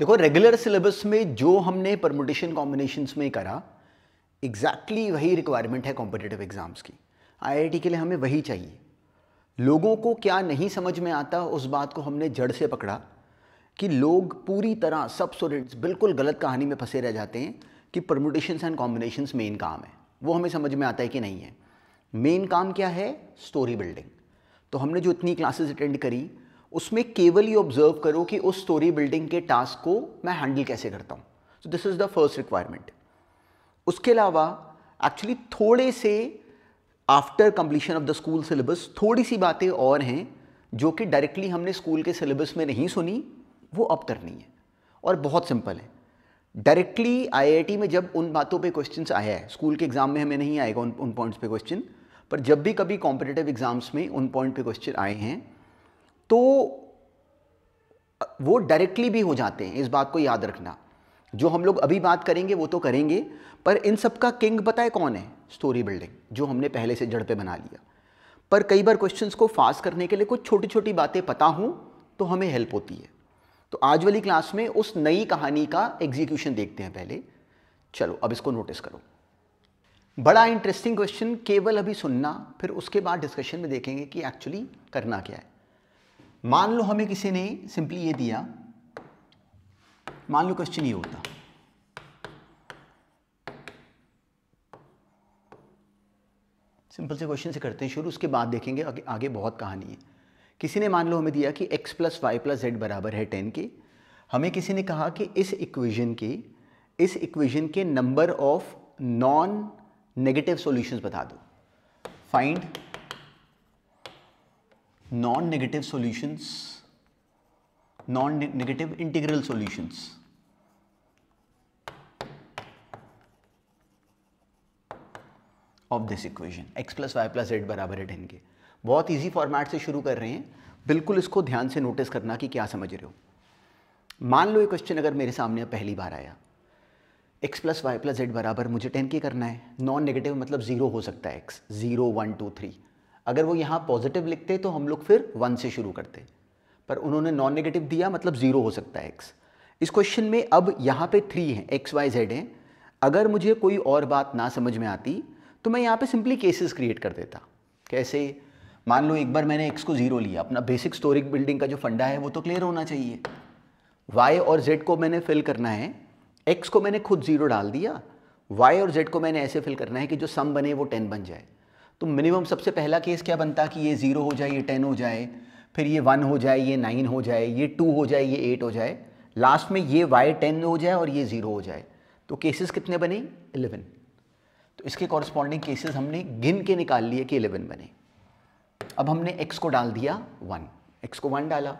देखो regular syllabus में जो हमने परमोटेशन कॉम्बिनेशन में करा एग्जैक्टली exactly वही रिक्वायरमेंट है कॉम्पिटेटिव एग्जाम्स की आईआईटी के लिए हमें वही चाहिए लोगों को क्या नहीं समझ में आता उस बात को हमने जड़ से पकड़ा कि लोग पूरी तरह सब स्टूडेंट्स बिल्कुल गलत कहानी में फंसे रह जाते हैं कि परमोटेशंस एंड कॉम्बिनेशन मेन काम है वो हमें समझ में आता है कि नहीं है मेन काम क्या है स्टोरी बिल्डिंग तो हमने जो इतनी क्लासेस अटेंड करी उसमें केवल ये ऑब्जर्व करो कि उस स्टोरी बिल्डिंग के टास्क को मैं हैंडल कैसे करता हूँ so this is the first requirement उसके अलावा एक्चुअली थोड़े से after completion of the school syllabus थोड़ी सी बातें और हैं जो कि डायरेक्टली हमने स्कूल के सिलेबस में नहीं सुनी वो अब करनी है और बहुत सिंपल है डायरेक्टली आईआईटी में जब उन बातों पे क्वेश्चन आया है स्कूल के एग्ज़ाम में हमें नहीं आएगा उन उन पॉइंट्स पे क्वेश्चन पर जब भी कभी कॉम्पिटेटिव एग्ज़ाम्स में उन पॉइंट पे क्वेश्चन आए हैं तो वो डायरेक्टली भी हो जाते हैं इस बात को याद रखना जो हम लोग अभी बात करेंगे वो तो करेंगे पर इन सब का किंग बताए कौन है स्टोरी बिल्डिंग जो हमने पहले से जड़ पे बना लिया पर कई बार क्वेश्चंस को फास्ट करने के लिए कुछ छोटी छोटी बातें पता हूँ तो हमें हेल्प होती है तो आज वाली क्लास में उस नई कहानी का एग्जीक्यूशन देखते हैं पहले चलो अब इसको नोटिस करो बड़ा इंटरेस्टिंग क्वेश्चन केवल अभी सुनना फिर उसके बाद डिस्कशन में देखेंगे कि एक्चुअली करना क्या है मान लो हमें किसी ने सिंपली ये दिया मान लो क्वेश्चन ये होता सिंपल से क्वेश्चन से करते हैं शुरू उसके बाद देखेंगे आगे, आगे बहुत कहानी है किसी ने मान लो हमें दिया कि x plus Y plus Z बराबर है टेन के हमें किसी ने कहा कि इस इक्वेशन के इस इक्वेशन के number of non negative solutions बता दो find non negative solutions non negative integral solutions of this equation X plus Y plus eight बराबर है टेन के बहुत इजी फॉर्मेट से शुरू कर रहे हैं बिल्कुल इसको ध्यान से नोटिस करना कि क्या समझ रहे हो मान लो ये क्वेश्चन अगर मेरे सामने पहली बार आया x plus Y plus Z बराबर मुझे टेन के करना है नॉन नेगेटिव मतलब ज़ीरो हो सकता है x zero one two three अगर वो यहाँ पॉजिटिव लिखते तो हम लोग फिर वन से शुरू करते पर उन्होंने नॉन नेगेटिव दिया मतलब ज़ीरो हो सकता है एक्स इस क्वेश्चन में अब यहाँ पे थ्री हैं एक्स वाई जेड हैं अगर मुझे कोई और बात ना समझ में आती तो मैं यहाँ पे सिंपली केसेस क्रिएट कर देता कैसे मान लो एक बार मैंने एक्स को ज़ीरो लिया अपना बेसिक स्टोरिक बिल्डिंग का जो फंडा है वो तो क्लियर होना चाहिए वाई और जेड को मैंने फिल करना है एक्स को मैंने खुद ज़ीरो डाल दिया वाई और जेड को मैंने ऐसे फिल करना है कि जो सम बने वो टेन बन जाए तो मिनिमम सबसे पहला केस क्या बनता कि ये ज़ीरो हो जाए ये टेन हो जाए फिर ये वन हो जाए ये नाइन हो जाए ये टू हो जाए ये एट हो जाए लास्ट में ये वाई टेन हो जाए और ये ज़ीरो हो जाए तो केसेस कितने बने इलेवन तो इसके कॉरस्पॉन्डिंग केसेस हमने गिन के निकाल लिए कि इलेवन बने अब हमने एक्स को डाल दिया वन एक्स को वन डाला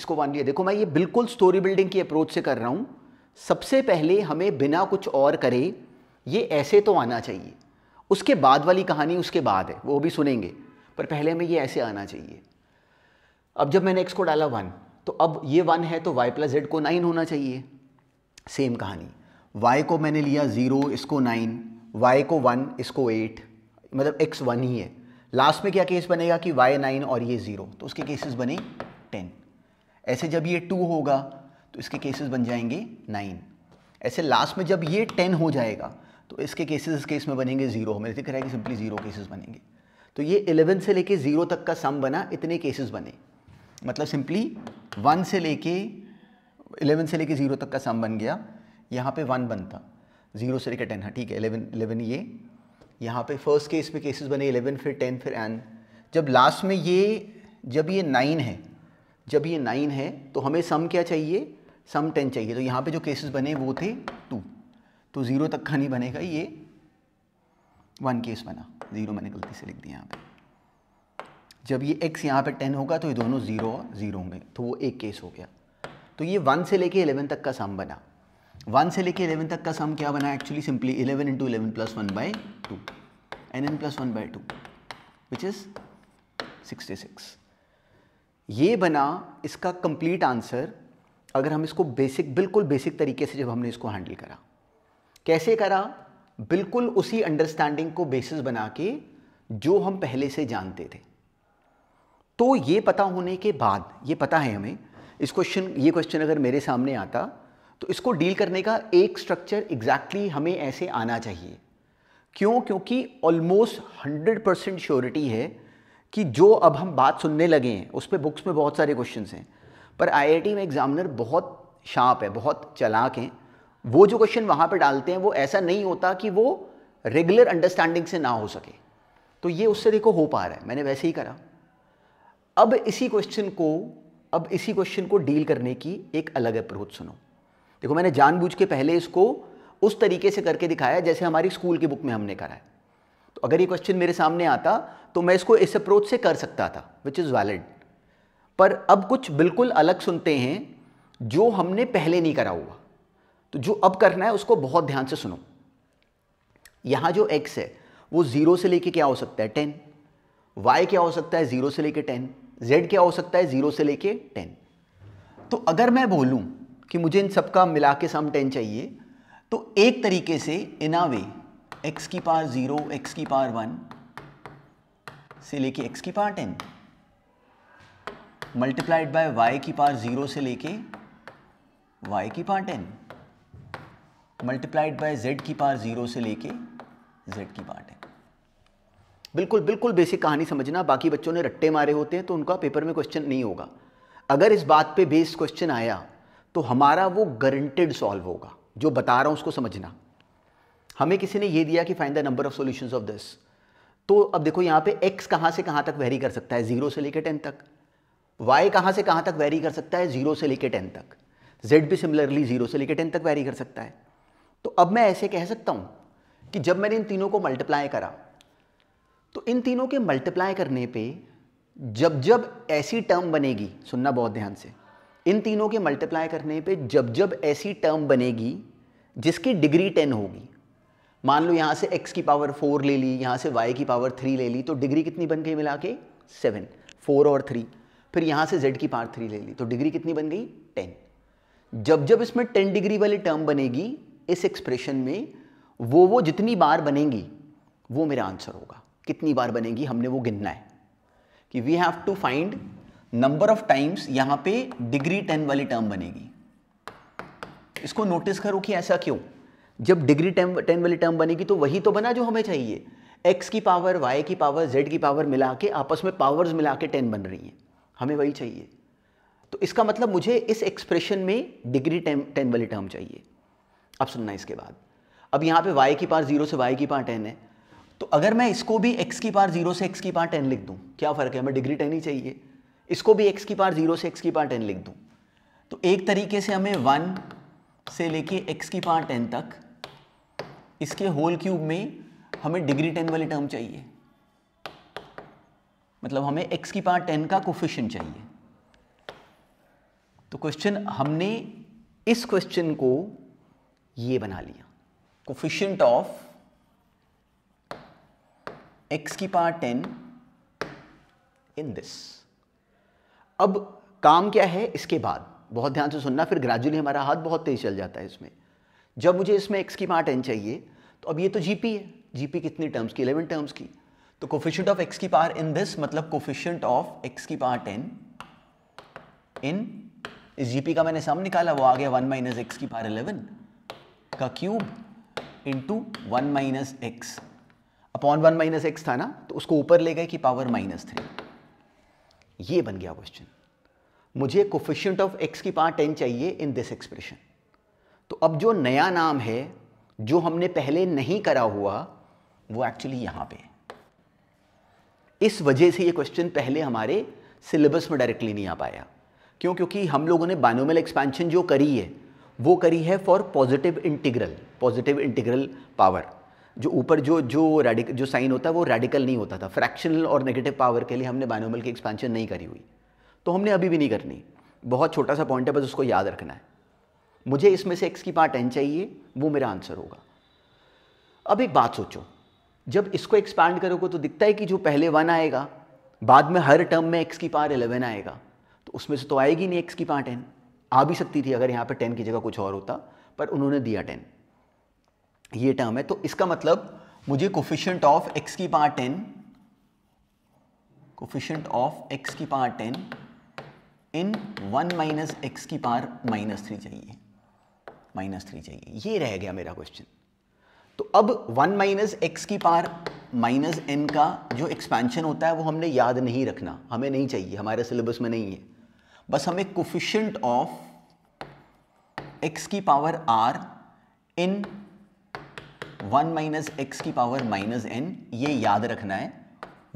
इसको वन लिया देखो मैं ये बिल्कुल स्टोरी बिल्डिंग की अप्रोच से कर रहा हूँ सबसे पहले हमें बिना कुछ और करे ये ऐसे तो आना चाहिए उसके बाद वाली कहानी उसके बाद है वो भी सुनेंगे पर पहले हमें ये ऐसे आना चाहिए अब जब मैंने एक्स को डाला वन तो अब ये वन है तो वाई प्लस जेड को नाइन होना चाहिए सेम कहानी वाई को मैंने लिया ज़ीरो इसको नाइन वाई को वन इसको एट मतलब एक्स वन ही है लास्ट में क्या केस बनेगा कि वाई नाइन और ये ज़ीरो तो उसके केसेस बने टेन ऐसे जब ये टू होगा तो इसके केसेस बन जाएंगे नाइन ऐसे लास्ट में जब ये टेन हो जाएगा तो इसके केसेस इस केस में बनेंगे ज़ीरो दिख जिक्र है कि सिंपली ज़ीरो केसेस बनेंगे तो ये इलेवन से लेके ज़ीरो तक का सम बना इतने केसेस बने मतलब सिंपली वन से लेके इलेवन से लेके ज़ीरो तक का सम बन गया यहाँ पे वन बनता ज़ीरो से लेकर टेन हाँ ठीक है इलेवन इलेवन ये यहाँ पे फर्स्ट केस में केसेस बने इलेवन फिर टेन फिर एन जब लास्ट में ये जब ये नाइन है जब ये नाइन है तो हमें सम क्या चाहिए सम टेन चाहिए तो यहाँ पे जो केसेस बने वो थे टू तो ज़ीरो तक का नहीं बनेगा ये वन केस बना ज़ीरो मैंने गलती से लिख दिया यहाँ पे जब ये एक्स यहाँ पे टेन होगा तो ये दोनों ज़ीरो और ज़ीरो होंगे तो वो एक केस हो गया तो ये वन से लेके इलेवन तक का सम बना वन से लेके इलेवन तक का सम क्या बना actually simply eleven into eleven plus one by two N N plus one by two which is sixty six ये बना इसका कंप्लीट आंसर अगर हम इसको बेसिक बिल्कुल बेसिक तरीके से जब हमने इसको हैंडल करा कैसे करा बिल्कुल उसी अंडरस्टैंडिंग को बेसिस बना के जो हम पहले से जानते थे तो ये पता होने के बाद ये पता है हमें इस क्वेश्चन ये क्वेश्चन अगर मेरे सामने आता तो इसको डील करने का एक स्ट्रक्चर एग्जैक्टली exactly हमें ऐसे आना चाहिए क्यों क्योंकि ऑलमोस्ट हंड्रेड परसेंट श्योरिटी है कि जो अब हम बात सुनने लगे हैं उस पर बुक्स में बहुत सारे क्वेश्चन हैं पर आई में एग्जामिनर बहुत शार्प है बहुत चलाक हैं वो जो क्वेश्चन वहां पे डालते हैं वो ऐसा नहीं होता कि वो रेगुलर अंडरस्टैंडिंग से ना हो सके तो ये उससे देखो हो पा रहा है मैंने वैसे ही करा अब इसी क्वेश्चन को अब इसी क्वेश्चन को डील करने की एक अलग अप्रोच सुनो देखो मैंने जानबूझ के पहले इसको उस तरीके से करके दिखाया जैसे हमारी स्कूल की बुक में हमने करा है तो अगर ये क्वेश्चन मेरे सामने आता तो मैं इसको इस अप्रोच से कर सकता था विच इज़ वैलिड पर अब कुछ बिल्कुल अलग सुनते हैं जो हमने पहले नहीं करा हुआ तो जो अब करना है उसको बहुत ध्यान से सुनो यहां जो एक्स है वो ज़ीरो से लेके क्या हो सकता है टेन वाई क्या हो सकता है ज़ीरो से लेके टेन जेड क्या हो सकता है ज़ीरो से लेके टेन तो अगर मैं बोलूं कि मुझे इन सबका मिला के सम टेन चाहिए तो एक तरीके से इन आ वे एक्स की पार ज़ीरो एक्स की पार वन से लेके एक्स की power ten multiplied by Y की पार ज़ीरो से लेके वाई की power ten multiplied by Z की पार ज़ीरो से लेके जेड की पार टेन बिल्कुल बिल्कुल बेसिक कहानी समझना बाकी बच्चों ने रट्टे मारे होते हैं तो उनका पेपर में क्वेश्चन नहीं होगा अगर इस बात पे बेस्ड क्वेश्चन आया तो हमारा वो गारंटेड सॉल्व होगा जो बता रहा हूँ उसको समझना हमें किसी ने ये दिया कि find the number of solution of this तो अब देखो यहाँ पे एक्स कहाँ से कहाँ तक वेरी कर सकता है जीरो से लेकर टेन तक वाई कहाँ से कहाँ तक वेरी कर सकता है जीरो से लेकर टेन तक जेड भी सिमिलरली जीरो से लेकर टेन तक वेरी कर सकता है तो अब मैं ऐसे कह सकता हूं कि जब मैंने इन तीनों को मल्टीप्लाई करा तो इन तीनों के मल्टीप्लाई करने पे जब जब ऐसी टर्म बनेगी सुनना बहुत ध्यान से इन तीनों के मल्टीप्लाई करने पे जब जब ऐसी टर्म बनेगी जिसकी डिग्री टेन होगी मान लो यहाँ से x की पावर फोर ले ली यहाँ से y की पावर थ्री ले ली तो डिग्री कितनी बन गई मिला के सेवन फोर और थ्री फिर यहाँ से z की पावर थ्री ले ली तो डिग्री कितनी बन गई टेन जब जब इसमें टेन डिग्री वाली टर्म बनेगी इस एक्सप्रेशन में वो वो जितनी बार बनेंगी वो मेरा आंसर होगा कितनी बार बनेगी हमने वो गिनना है कि we have to find number of times यहां पे डिग्री टेन वाली टर्म बनेगी इसको नोटिस करो कि ऐसा क्यों जब डिग्री टेन टेन वाली टर्म बनेगी तो वही तो बना जो हमें चाहिए एक्स की पावर वाई की पावर जेड की पावर मिला के आपस में पावर्स मिला के टेन बन रही हैं हमें वही चाहिए तो इसका मतलब मुझे इस एक्सप्रेशन में डिग्री टेन वाली टर्म चाहिए अब सुनना इसके बाद अब यहाँ पे y की पार जीरो से y की पार टेन है तो अगर मैं इसको भी x की पार जीरो से x की पार टेन लिख दूँ क्या फ़र्क है हमें डिग्री टेन ही चाहिए इसको भी x की पार जीरो से x की पार टेन लिख दूँ तो एक तरीके से हमें वन से लेके x की पार टेन तक इसके होल क्यूब में हमें डिग्री टेन वाली टर्म चाहिए मतलब हमें x की पार टेन का कोफिशन चाहिए तो क्वेश्चन हमने इस क्वेश्चन को ये बना लिया कोफिशियंट ऑफ एक्स की पावर टेन इन दिस अब काम क्या है इसके बाद बहुत ध्यान से सुनना फिर ग्रेजुअली हमारा हाथ बहुत तेज चल जाता है इसमें जब मुझे इसमें एक्स की पावर टेन चाहिए तो अब ये तो जीपी है जीपी कितनी टर्म्स की इलेवन टर्म्स की तो कोफिशियंट ऑफ एक्स की पावर इन दिस मतलब कोफिशियंट ऑफ एक्स की पावर टेन इन इस जीपी का मैंने सम निकाला वो आ गया वन माइनस एक्स की पावर इलेवन का cube into one minus X upon one minus X था ना तो उसको ऊपर ले गए कि पावर माइनस थ्री ये बन गया क्वेश्चन मुझे कोफिशियंट ऑफ एक्स की पावर टेन चाहिए इन दिस एक्सप्रेशन तो अब जो नया नाम है जो हमने पहले नहीं करा हुआ वो एक्चुअली यहां पे इस वजह से ये क्वेश्चन पहले हमारे सिलेबस में डायरेक्टली नहीं आ पाया क्यों क्योंकि हम लोगों ने बायनोमल एक्सपेंशन जो करी है वो करी है for positive integral positive integral power जो ऊपर जो जो रेडिक जो साइन होता है वो रेडिकल नहीं होता था फ्रैक्शनल और नेगेटिव पावर के लिए हमने बायनोमल की एक्सपेंशन नहीं करी हुई तो हमने अभी भी नहीं करनी बहुत छोटा सा पॉइंट है बस उसको याद रखना है मुझे इसमें से एक्स की पार्ट एन चाहिए वो मेरा आंसर होगा अब एक बात सोचो जब इसको एक्सपैंड करोगे तो दिखता है कि जो पहले वन आएगा बाद में हर टर्म में एक्स की पार्ट इलेवन आएगा तो उसमें से तो आएगी नहीं एक्स की पार्ट एन आ भी सकती थी अगर यहाँ पे टेन की जगह कुछ और होता पर उन्होंने दिया टेन ये टर्म है तो इसका मतलब मुझे कोफिशियंट ऑफ एक्स की power ten coefficient of x की power ten in one minus x की पार माइनस थ्री चाहिए माइनस थ्री चाहिए ये रह गया मेरा क्वेश्चन तो अब वन माइनस एक्स की पार माइनस एन का जो एक्सपेंशन होता है वो हमने याद नहीं रखना हमें नहीं चाहिए हमारे सिलेबस में नहीं है बस हमें कोफिशियंट ऑफ एक्स की power R in one minus x की पावर माइनस एन ये याद रखना है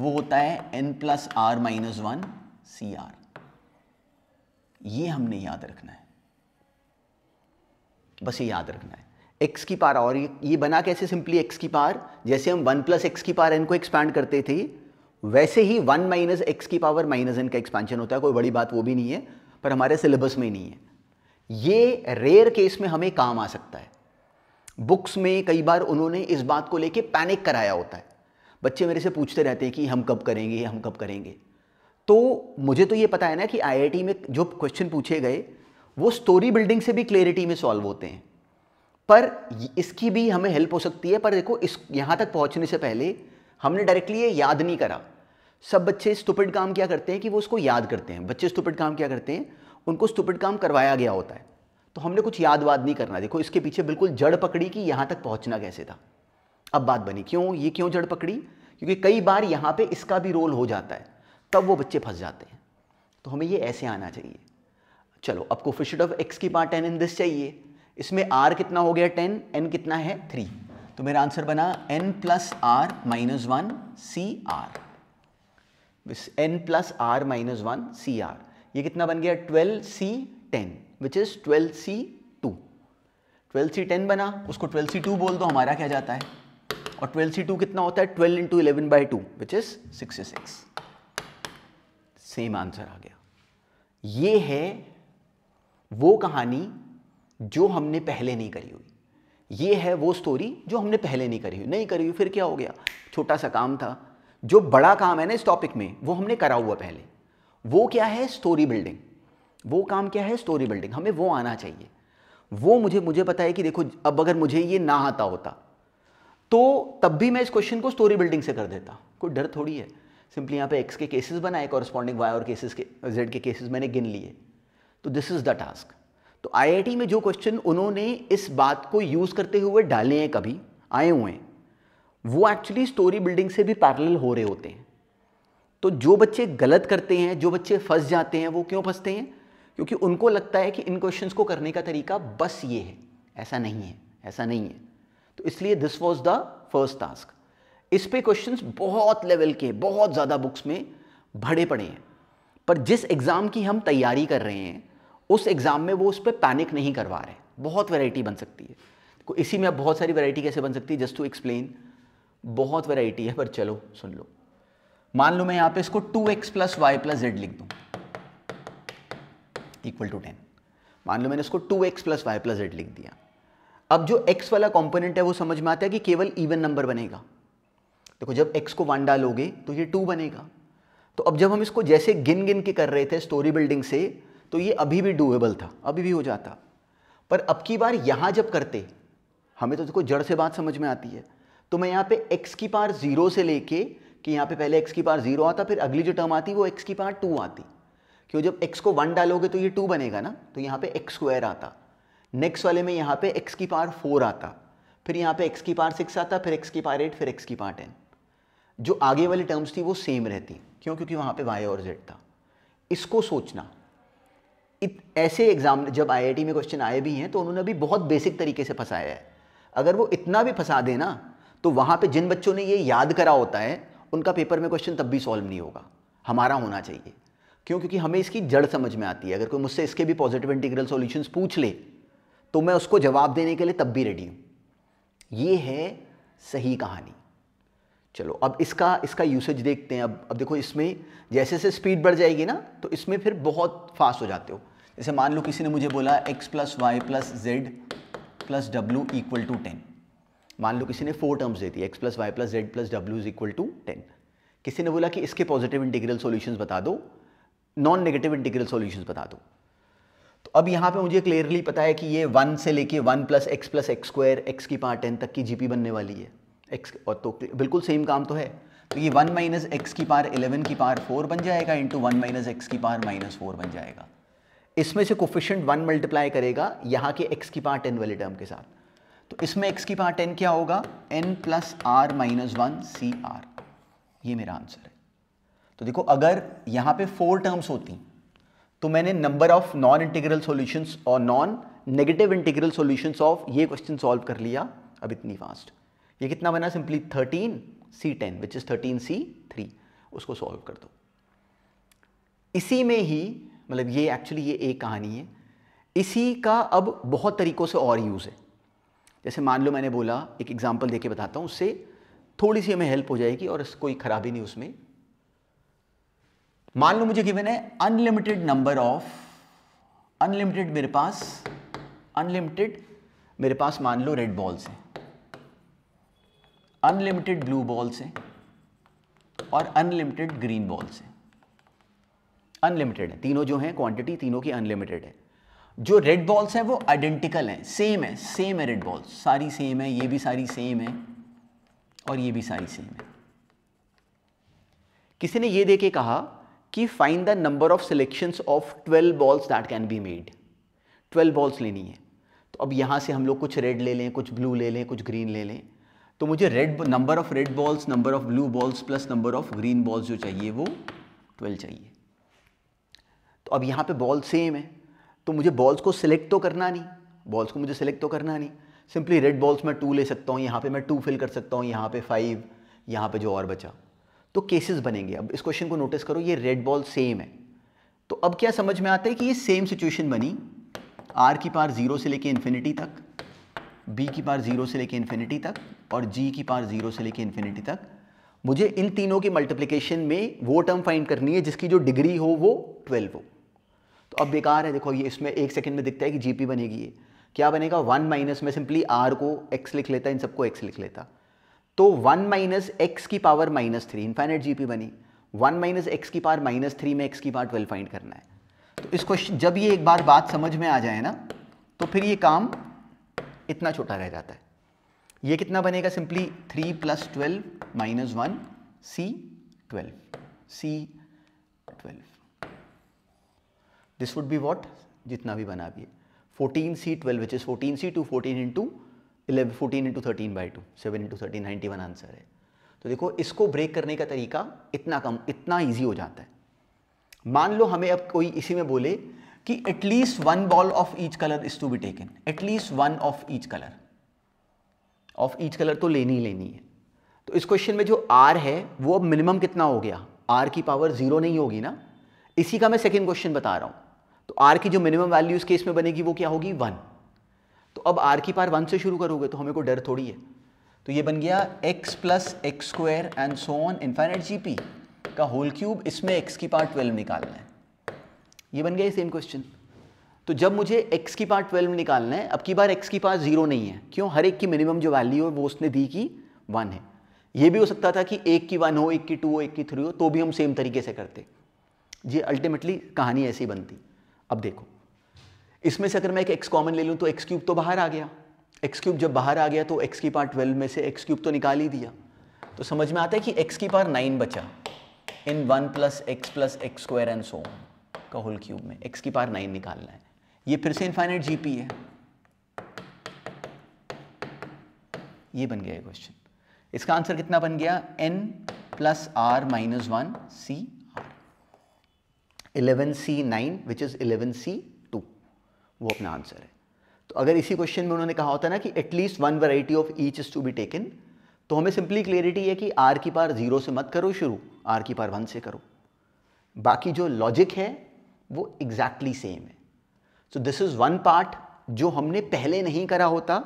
वो होता है N plus R minus one C R ये हमने याद रखना है बस ये याद रखना है x की पार और ये बना कैसे सिंपली x की पार जैसे हम वन प्लस एक्स की पार n को एक्सपैंड करते थे वैसे ही वन माइनस एक्स की पावर माइनस एन का एक्सपांशन होता है कोई बड़ी बात वो भी नहीं है पर हमारे सिलेबस में नहीं है ये रेयर केस में हमें काम आ सकता है बुक्स में कई बार उन्होंने इस बात को लेके पैनिक कराया होता है बच्चे मेरे से पूछते रहते हैं कि हम कब करेंगे हम कब करेंगे तो मुझे तो ये पता है ना कि आईआईटी में जो क्वेश्चन पूछे गए वो स्टोरी बिल्डिंग से भी क्लियरिटी में सॉल्व होते हैं पर इसकी भी हमें हेल्प हो सकती है पर देखो इस यहाँ तक पहुँचने से पहले हमने डायरेक्टली ये याद नहीं करा सब बच्चे स्टूपिड काम क्या करते हैं कि वो उसको याद करते हैं बच्चे स्टूपिड काम क्या करते हैं उनको स्टूपिड काम करवाया गया होता है तो हमने कुछ याद वाद नहीं करना देखो इसके पीछे बिल्कुल जड़ पकड़ी कि यहाँ तक पहुँचना कैसे था अब बात बनी क्यों ये क्यों जड़ पकड़ी क्योंकि कई बार यहाँ पे इसका भी रोल हो जाता है तब वो बच्चे फंस जाते हैं तो हमें ये ऐसे आना चाहिए चलो अब कोफिशट ऑफ एक्स की पार्ट टेन इन दिस चाहिए इसमें आर कितना हो गया टेन एन कितना है थ्री तो मेरा आंसर बना N plus R minus one C R N plus R minus one C R ये कितना बन गया twelve C ten which is twelve C two twelve C ten बना उसको ट्वेल्व सी टू बोल दो हमारा क्या जाता है और ट्वेल्व सी टू कितना होता है twelve into eleven by two which is sixty six same answer आ गया ये है वो कहानी जो हमने पहले नहीं करी हुई ये है वो स्टोरी जो हमने पहले नहीं करी हुई नहीं करी हुई फिर क्या हो गया छोटा सा काम था जो बड़ा काम है ना इस टॉपिक में वो हमने करा हुआ पहले वो क्या है स्टोरी बिल्डिंग वो काम क्या है स्टोरी बिल्डिंग हमें वो आना चाहिए वो मुझे मुझे पता है कि देखो अब अगर मुझे ये ना आता होता तो तब भी मैं इस क्वेश्चन को स्टोरी बिल्डिंग से कर देता कोई डर थोड़ी है सिंपली यहाँ पे एक्स के केसेस बनाए कॉरस्पॉन्डिंग वाई और केसेस के जेड के केसेस मैंने गिन लिए तो दिस इज़ द टास्क तो आईआईटी में जो क्वेश्चन उन्होंने इस बात को यूज़ करते हुए डाले हैं कभी आए हुए हैं वो एक्चुअली स्टोरी बिल्डिंग से भी पैरेलल हो रहे होते हैं तो जो बच्चे गलत करते हैं जो बच्चे फंस जाते हैं वो क्यों फंसते हैं क्योंकि उनको लगता है कि इन क्वेश्चंस को करने का तरीका बस ये है ऐसा नहीं है ऐसा नहीं है तो इसलिए this was the first task इस पे क्वेश्चंस बहुत लेवल के बहुत ज़्यादा बुक्स में भरे पड़े हैं पर जिस एग्ज़ाम की हम तैयारी कर रहे हैं उस एग्ज़ाम में वो उस पर पैनिक नहीं करवा रहे बहुत वैरायटी बन सकती है तो इसी में अब बहुत सारी वैरायटी कैसे बन सकती है जस्ट टू एक्सप्लेन बहुत वैरायटी है पर चलो सुन लो मान लो मैं यहां पे इसको 2x X plus Y plus Z लिख दू इक्वल टू टेन मान लो मैंने इसको 2x X plus Y plus Z लिख दिया अब जो x वाला कंपोनेंट है वो समझ में आता है कि केवल इवन नंबर बनेगा देखो जब x को वन डालोगे तो ये टू बनेगा तो अब जब हम इसको जैसे गिन गिन के कर रहे थे स्टोरी बिल्डिंग से तो ये अभी भी डूएबल था अभी भी हो जाता पर अब की बार यहां जब करते हमें तो देखो जड़ से बात समझ में आती है तो मैं यहाँ पे x की पार जीरो से लेके कि यहाँ पे पहले x की पार जीरो आता फिर अगली जो टर्म आती वो x की पार टू आती क्यों जब x को वन डालोगे तो ये टू बनेगा ना तो यहाँ पे एक्स स्क्वायर आता नेक्स्ट वाले में यहाँ पे x की पार फोर आता फिर यहाँ पे x की पार सिक्स आता फिर x की पार एट फिर x की पार टेन जो आगे वाली टर्म्स थी वो सेम रहती क्यों क्योंकि वहाँ पर वाई और जेड था इसको सोचना इत, ऐसे एग्जाम जब आई में क्वेश्चन आए भी हैं तो उन्होंने भी बहुत बेसिक तरीके से फंसाया है अगर वो इतना भी फंसा देना तो वहाँ पे जिन बच्चों ने ये याद करा होता है उनका पेपर में क्वेश्चन तब भी सॉल्व नहीं होगा हमारा होना चाहिए क्यों क्योंकि हमें इसकी जड़ समझ में आती है अगर कोई मुझसे इसके भी पॉजिटिव इंटीग्रल सोल्यूशन पूछ ले तो मैं उसको जवाब देने के लिए तब भी रेडी हूँ ये है सही कहानी चलो अब इसका इसका यूसेज देखते हैं अब अब देखो इसमें जैसे जैसे स्पीड बढ़ जाएगी ना तो इसमें फिर बहुत फास्ट हो जाते हो जैसे मान लो किसी ने मुझे बोला x plus Y plus Z plus W equal to ten मान लो किसी ने फोर टर्म्स दे दी X plus Y plus Z plus W is equal to ten किसी ने बोला कि इसके पॉजिटिव इंटीग्रल सोल्यूशन बता दो नॉन नेगेटिव इंटीग्रल सोल्यूशन बता दो तो अब यहाँ पे मुझे क्लियरली पता है कि ये वन से लेके one plus X plus X square X की पार टेन तक की जीपी बनने वाली है एक्स और तो बिल्कुल सेम काम तो है तो ये वन माइनस एक्स की पार इलेवन की पार फोर बन जाएगा इंटू वन माइनस एक्स की पार माइनस फोर बन जाएगा इसमें से कोफिशेंट वन मल्टीप्लाई करेगा यहाँ के एक्स की पार टेन वाले टर्म के साथ तो इसमें एक्स की पावर टेन क्या होगा N plus R minus one C R ये मेरा आंसर है तो देखो अगर यहां पे फोर टर्म्स होती तो मैंने number of non integral solutions और non negative integral solutions of ये क्वेश्चन सॉल्व कर लिया अब इतनी फास्ट ये कितना बना simply thirteen C ten which is thirteen C three उसको सॉल्व कर दो इसी में ही मतलब ये एक्चुअली ये एक कहानी है इसी का अब बहुत तरीक़ों से और यूज़ है जैसे मान लो मैंने बोला एक एग्जाम्पल दे बताता हूँ उससे थोड़ी सी हमें हेल्प हो जाएगी और कोई खराबी नहीं उसमें मान लो मुझे गिवन है अनलिमिटेड नंबर ऑफ अनलिमिटेड मेरे पास अनलिमिटेड मेरे पास मान लो रेड बॉल्स हैं अनलिमिटेड ब्लू बॉल्स हैं और अनलिमिटेड ग्रीन बॉल्स हैं अनलिमिटेड है तीनों जो हैं क्वांटिटी तीनों की अनलिमिटेड है जो रेड बॉल्स हैं वो आइडेंटिकल हैं सेम है सेम है रेड बॉल्स सारी सेम है ये भी सारी सेम है और ये भी सारी सेम है किसी ने ये के कहा कि find the number of selections of 12 balls that can be made 12 balls लेनी है तो अब यहाँ से हम लोग कुछ रेड ले लें कुछ ब्लू ले लें कुछ ग्रीन ले लें तो मुझे red number of red balls number of blue balls plus number of green balls जो चाहिए वो 12 चाहिए तो अब यहाँ पे बॉल सेम है तो मुझे बॉल्स को सिलेक्ट तो करना नहीं बॉल्स को मुझे सिलेक्ट तो करना नहीं सिंपली रेड बॉल्स मैं टू ले सकता हूँ यहाँ पे मैं टू फिल कर सकता हूँ यहाँ पे फाइव यहाँ पे जो और बचा तो केसेस बनेंगे अब इस क्वेश्चन को नोटिस करो ये रेड बॉल सेम है तो अब क्या समझ में आता है कि ये सेम सिचुएशन बनी आर की पार जीरो से लेके इन्फिनिटी तक बी की पार जीरो से लेके इन्फिनिटी तक और जी की पार जीरो से लेके इन्फिनिटी तक मुझे इन तीनों के मल्टीप्लिकेशन में वो टर्म फाइंड करनी है जिसकी जो डिग्री हो वो ट्वेल्व हो तो अब बेकार है देखो ये इसमें एक सेकंड में दिखता है कि जीपी बनेगी ये क्या बनेगा वन माइनस में सिंपली आर को एक्स लिख लेता इन सबको एक्स लिख लेता तो वन माइनस एक्स की power minus three infinite G बनी वन माइनस एक्स की पावर माइनस थ्री में एक्स की पावर ट्वेल्व फाइंड करना है तो इसको जब ये एक बार बात समझ में आ जाए ना तो फिर ये काम इतना छोटा रह जाता है ये कितना बनेगा simply three plus twelve minus one C twelve C twelve this would be what जितना भी बना भी है C twelve which is fourteen C two fourteen into eleven fourteen into thirteen by two seven into thirteen ninety one answer है तो देखो इसको break करने का तरीका इतना कम इतना ईजी हो जाता है मान लो हमें अब कोई इसी में बोले कि at least one ball of each colour is to be taken at least one of each colour of each colour तो लेनी ही लेनी है तो इस क्वेश्चन में जो आर है वो अब मिनिमम कितना हो गया आर की पावर जीरो नहीं होगी ना इसी का मैं सेकेंड क्वेश्चन बता रहा हूँ तो आर की जो मिनिमम वैल्यू इस केस में बनेगी वो क्या होगी वन तो अब आर की पार वन से शुरू करोगे तो हमें को डर थोड़ी है तो ये बन गया X plus X square and so on infinite G P का होल क्यूब इसमें एक्स की पार ट्वेल्व निकालना है ये बन गया सेम क्वेश्चन तो जब मुझे x की पार 12 निकालना है अब की बार x की पार जीरो नहीं है क्यों हर एक की मिनिमम जो वैल्यू है वो उसने दी कि वन है ये भी हो सकता था कि एक की वन हो एक की टू हो एक की थ्री हो तो भी हम सेम तरीके से करते ये अल्टीमेटली कहानी ऐसी बनती अब देखो इसमें से अगर मैं एक एक्स कॉमन ले लूँ तो एक्स क्यूब तो बाहर आ गया एक्स क्यूब जब बाहर आ गया तो एक्स की पार ट्वेल्व में से एक्स क्यूब तो निकाल ही दिया तो समझ में आता है कि एक्स की पार नाइन बचा in one plus X plus X square and so का होल क्यूब में एक्स की पार नाइन निकालना है ये फिर से इनफाइनाइट जीपी है ये बन गया क्वेश्चन इसका आंसर कितना बन गया N plus R minus one C 11C9 which is 11C2 वो अपना आंसर है तो अगर इसी क्वेश्चन में उन्होंने कहा होता ना कि at least one variety of each is to be taken तो हमें सिंपली क्लियरिटी है कि आर की पार जीरो से मत करो शुरू आर की पार वन से करो बाकी जो लॉजिक है वो एग्जैक्टली exactly सेम है so this is one part जो हमने पहले नहीं करा होता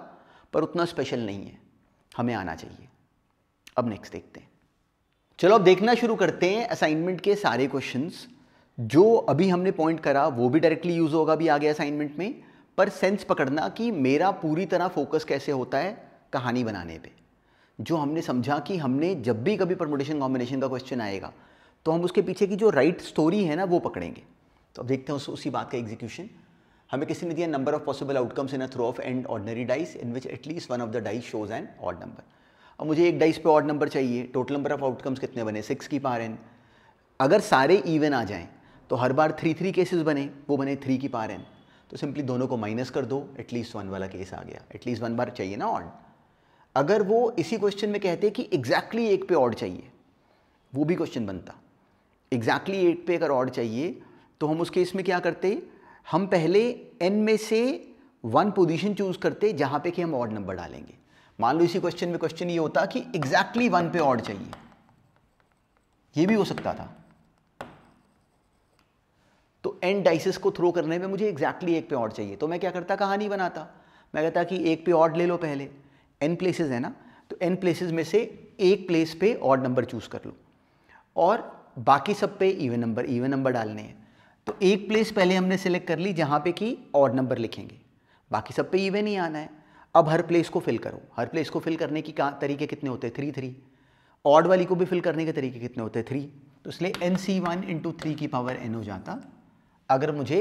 पर उतना स्पेशल नहीं है हमें आना चाहिए अब नेक्स्ट देखते हैं चलो अब देखना शुरू करते हैं असाइनमेंट के सारे क्वेश्चंस जो अभी हमने पॉइंट करा वो भी डायरेक्टली यूज़ होगा भी आगे असाइनमेंट में पर सेंस पकड़ना कि मेरा पूरी तरह फोकस कैसे होता है कहानी बनाने पे जो हमने समझा कि हमने जब भी कभी परमोटेशन कॉम्बिनेशन का क्वेश्चन आएगा तो हम उसके पीछे की जो राइट right स्टोरी है ना वो पकड़ेंगे तो अब देखते हैं उस उसी बात का एग्जीक्यूशन हमें किसी ने दिया number of possible outcomes in a throw of N ordinary dice in which at least one of the dice shows an odd number अब मुझे एक डाइस पे ऑड नंबर चाहिए टोटल नंबर ऑफ आउटकम्स कितने बने सिक्स की पार एन अगर सारे इवन आ जाएं तो हर बार थ्री थ्री केसेस बने वो बने थ्री की पार एन तो सिंपली दोनों को माइनस कर दो एटलीस्ट वन वाला केस आ गया एटलीस्ट वन बार चाहिए ना ऑड अगर वो इसी क्वेश्चन में कहते कि एग्जैक्टली exactly एक पे ऑड चाहिए वो भी क्वेश्चन बनता एग्जैक्टली exactly एट पे अगर ऑड चाहिए तो हम उस केस में क्या करते हम पहले एन में से वन पोजीशन चूज करते जहाँ पे कि हम ऑड नंबर डालेंगे मान लो इसी क्वेश्चन में क्वेश्चन ये होता कि एग्जैक्टली exactly वन पे ऑड चाहिए ये भी हो सकता था तो एन डाइसिस को थ्रो करने में मुझे एग्जैक्टली exactly एक पे ऑड चाहिए तो मैं क्या करता कहानी बनाता मैं कहता कि एक पे ऑड ले लो पहले एन प्लेसेस है ना तो एन प्लेसेस में से एक प्लेस पे ऑड नंबर चूज़ कर लो और बाकी सब पे इवन नंबर इवन नंबर डालने हैं तो एक प्लेस पहले हमने सेलेक्ट कर ली जहाँ पे कि ऑड नंबर लिखेंगे बाकी सब पे इवन ही आना है अब हर प्लेस को फिल करो हर प्लेस को फिल करने की तरीके कितने होते हैं थ्री थ्री ऑड वाली को भी फिल करने के तरीके कितने होते हैं थ्री तो इसलिए N C one into three की पावर एन हो जाता अगर मुझे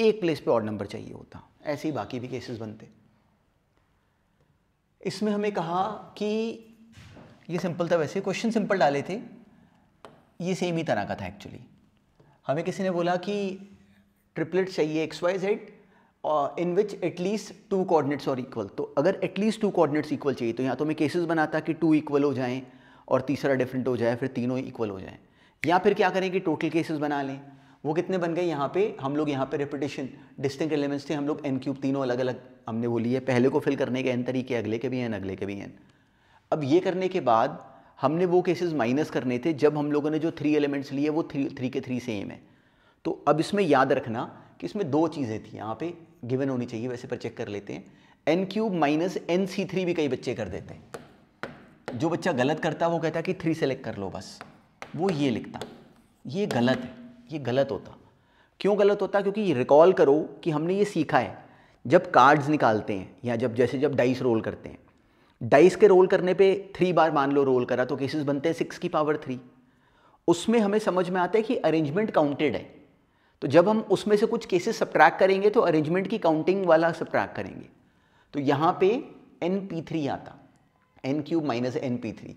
एक प्लेस पे ऑड नंबर चाहिए होता ऐसे ही बाकी भी केसेस बनते इसमें हमें कहा कि ये सिंपल था वैसे क्वेश्चन सिंपल डाले थे ये सेम ही तरह का था एक्चुअली हमें किसी ने बोला कि ट्रिपलेट चाहिए एक्स वाई जेड और in which at least two coordinates are equal तो अगर एटलीस्ट टू कोऑर्डिनेट्स इक्वल चाहिए तो यहाँ तो मैं केसेस बनाता कि टू इक्वल हो जाएं और तीसरा डिफरेंट हो जाए फिर तीनों इक्वल हो जाएं या फिर क्या करें कि टोटल केसेस बना लें वो कितने बन गए यहाँ पे हम लोग यहाँ पे रिपीटेशन डिस्टिंग एलिमेंट्स थे हम लोग एन क्यूब तीनों अलग अलग हमने वो लिए पहले को फिल करने के एन तरीके अगले के भी एन अगले के भी एन अब ये करने के बाद हमने वो केसेस माइनस करने थे जब हम लोगों ने जो थ्री एलिमेंट्स लिए वो थ्री थ्री के थ्री सेम है तो अब इसमें याद रखना कि इसमें दो चीज़ें थी यहाँ पे गिवन होनी चाहिए वैसे पर चेक कर लेते हैं N cube minus N C three भी कई बच्चे कर देते हैं जो बच्चा गलत करता है वो कहता है कि थ्री सेलेक्ट कर लो बस वो ये लिखता ये गलत है ये गलत होता क्यों गलत होता क्योंकि रिकॉल करो कि हमने ये सीखा है जब कार्ड्स निकालते हैं या जब जैसे जब डाइस रोल करते हैं डाइस के रोल करने पे थ्री बार मान लो रोल करा तो केसेस बनते हैं सिक्स की पावर थ्री उसमें हमें समझ में आता है कि अरेंजमेंट काउंटेड है तो जब हम उसमें से कुछ केसेस सब्ट्रैक करेंगे तो अरेंजमेंट की काउंटिंग वाला सब्ट्रैक करेंगे तो यहाँ पे एन पी थ्री आता N cube minus N P three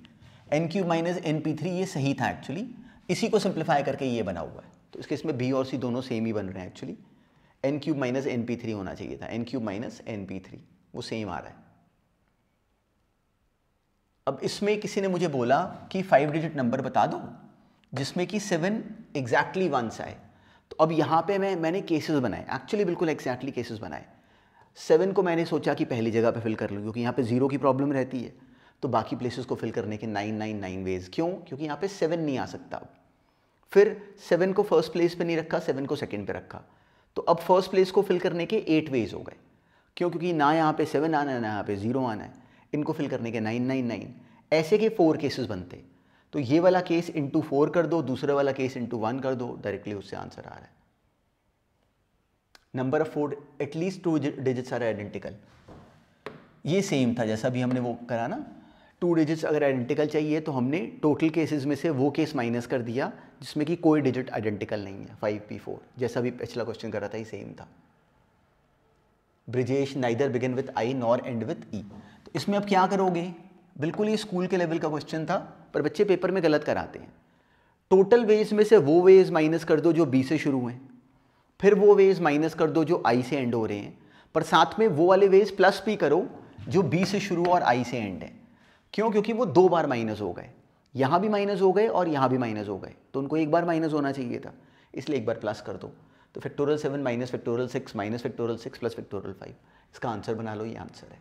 N cube minus N P three ये सही था एक्चुअली इसी को सिंप्लीफाई करके ये बना हुआ है तो इसके इसमें बी और सी दोनों सेम ही बन रहे हैं actually n cube minus N P three होना चाहिए था n cube minus N P three वो सेम आ रहा है अब इसमें किसी ने मुझे बोला कि फाइव डिजिट नंबर बता दो जिसमें कि सेवन एग्जैक्टली वंस आए तो अब यहाँ पे मैं मैंने केसेस बनाए एक्चुअली बिल्कुल एग्जैक्टली केसेस बनाए सेवन को मैंने सोचा कि पहली जगह पे फिल कर लूँ क्योंकि यहाँ पे ज़ीरो की प्रॉब्लम रहती है तो बाकी प्लेसेस को फिल करने के नाइन नाइन नाइन वेज क्यों क्योंकि यहाँ पे सेवन नहीं आ सकता अब फिर सेवन को फर्स्ट प्लेस पे नहीं रखा सेवन को सेकंड पे रखा तो अब फर्स्ट प्लेस को फिल करने के एट वेज हो गए क्यों क्योंकि ना यहाँ पे सेवन आना है ना यहाँ पे ज़ीरो आना है इनको फिल करने के नाइन नाइन नाइन ऐसे के फोर केसेस बनते तो ये वाला केस इंटू फोर कर दो दूसरे वाला केस इंटू वन कर दो डायरेक्टली उससे आंसर आ रहा है number of four at least two digits are identical ये सेम था जैसा भी हमने वो करा ना टू डिजिट्स अगर आइडेंटिकल चाहिए तो हमने टोटल केसेस में से वो केस माइनस कर दिया जिसमें कि कोई डिजिट आइडेंटिकल नहीं है फाइव पी फोर जैसा भी पिछला क्वेश्चन कर रहा था ही सेम था Brijesh neither begin with I nor end with E तो इसमें अब क्या करोगे बिल्कुल ये स्कूल के लेवल का क्वेश्चन था पर बच्चे पेपर में गलत कराते हैं टोटल वेज में से वो वेज माइनस कर दो जो बी से शुरू हैं फिर वो वेज माइनस कर दो जो आई से एंड हो रहे हैं पर साथ में वो वाले वेज प्लस भी करो जो बी से शुरू और आई से एंड है क्यों क्योंकि वो दो बार माइनस हो गए यहाँ भी माइनस हो गए और यहाँ भी माइनस हो गए तो उनको एक बार माइनस होना चाहिए था इसलिए एक बार प्लस कर दो तो factorial seven minus factorial six minus factorial six plus factorial five इसका आंसर बना लो ये आंसर है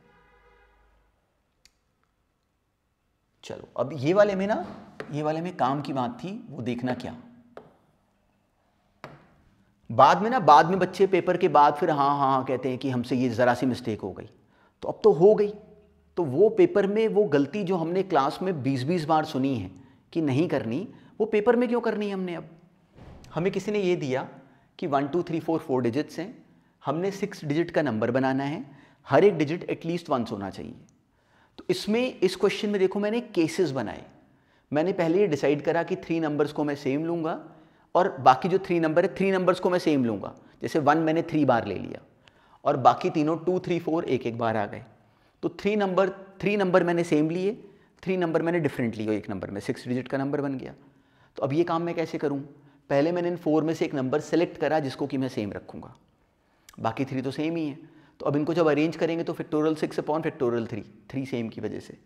चलो अब ये वाले में ना ये वाले में काम की बात थी वो देखना क्या बाद में ना बाद में बच्चे पेपर के बाद फिर हाँ हाँ, हाँ कहते हैं कि हमसे ये ज़रा सी मिस्टेक हो गई तो अब तो हो गई तो वो पेपर में वो गलती जो हमने क्लास में बीस बीस बार सुनी है कि नहीं करनी वो पेपर में क्यों करनी है हमने अब हमें किसी ने ये दिया कि one two three four four digits हैं हमने सिक्स डिजिट का नंबर बनाना है हर एक डिजिट एटलीस्ट वंस होना चाहिए तो इसमें इस क्वेश्चन में देखो मैंने केसेस बनाए मैंने पहले ये डिसाइड करा कि थ्री नंबर्स को मैं सेम लूँगा और बाकी जो थ्री नंबर है थ्री नंबर्स को मैं सेम लूँगा जैसे वन मैंने थ्री बार ले लिया और बाकी तीनों टू थ्री फोर एक एक बार आ गए तो थ्री नंबर थ्री नंबर मैंने सेम लिए थ्री नंबर मैंने डिफरेंट लिए एक नंबर में सिक्स डिजिट का नंबर बन गया तो अब ये काम मैं कैसे करूँ पहले मैंने इन फोर में से एक नंबर सेलेक्ट करा जिसको कि मैं सेम रखूँगा बाकी थ्री तो सेम ही है तो अब इनको जब अरेंज करेंगे तो factorial six upon factorial three three same की वजह से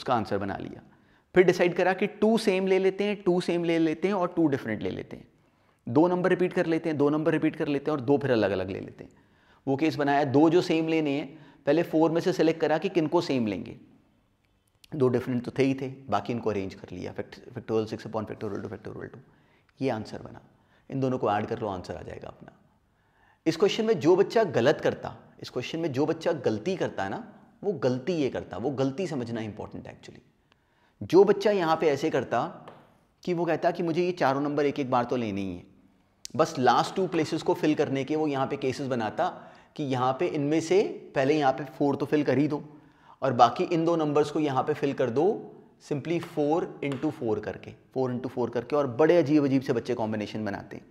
उसका आंसर बना लिया फिर डिसाइड करा कि टू सेम ले लेते हैं टू सेम ले लेते हैं और टू डिफरेंट ले लेते हैं दो नंबर रिपीट कर लेते हैं दो नंबर रिपीट कर लेते हैं और दो फिर अलग अलग ले लेते हैं वो केस बनाया दो जो सेम लेने हैं पहले फोर में से सेलेक्ट करा कि किनको सेम लेंगे दो डिफरेंट तो थे ही थे बाकी इनको अरेंज कर लिया factorial six upon factorial two factorial two ये आंसर बना इन दोनों को ऐड कर लो आंसर आ जाएगा अपना इस क्वेश्चन में जो बच्चा गलत करता इस क्वेश्चन में जो बच्चा गलती करता है ना वो गलती ये करता वो गलती समझना इंपॉर्टेंट है एक्चुअली जो बच्चा यहाँ पे ऐसे करता कि वो कहता कि मुझे ये चारों नंबर एक एक बार तो लेने ही है बस लास्ट टू प्लेसेस को फिल करने के वो यहाँ पे केसेस बनाता कि यहाँ पे इनमें से पहले यहाँ पे फोर तो फिल कर ही दो और बाकी इन दो नंबर्स को यहाँ पे फिल कर दो सिंपली फोर इंटू फोर करके फोर इंटू फोर करके और बड़े अजीब अजीब से बच्चे कॉम्बिनेशन बनाते हैं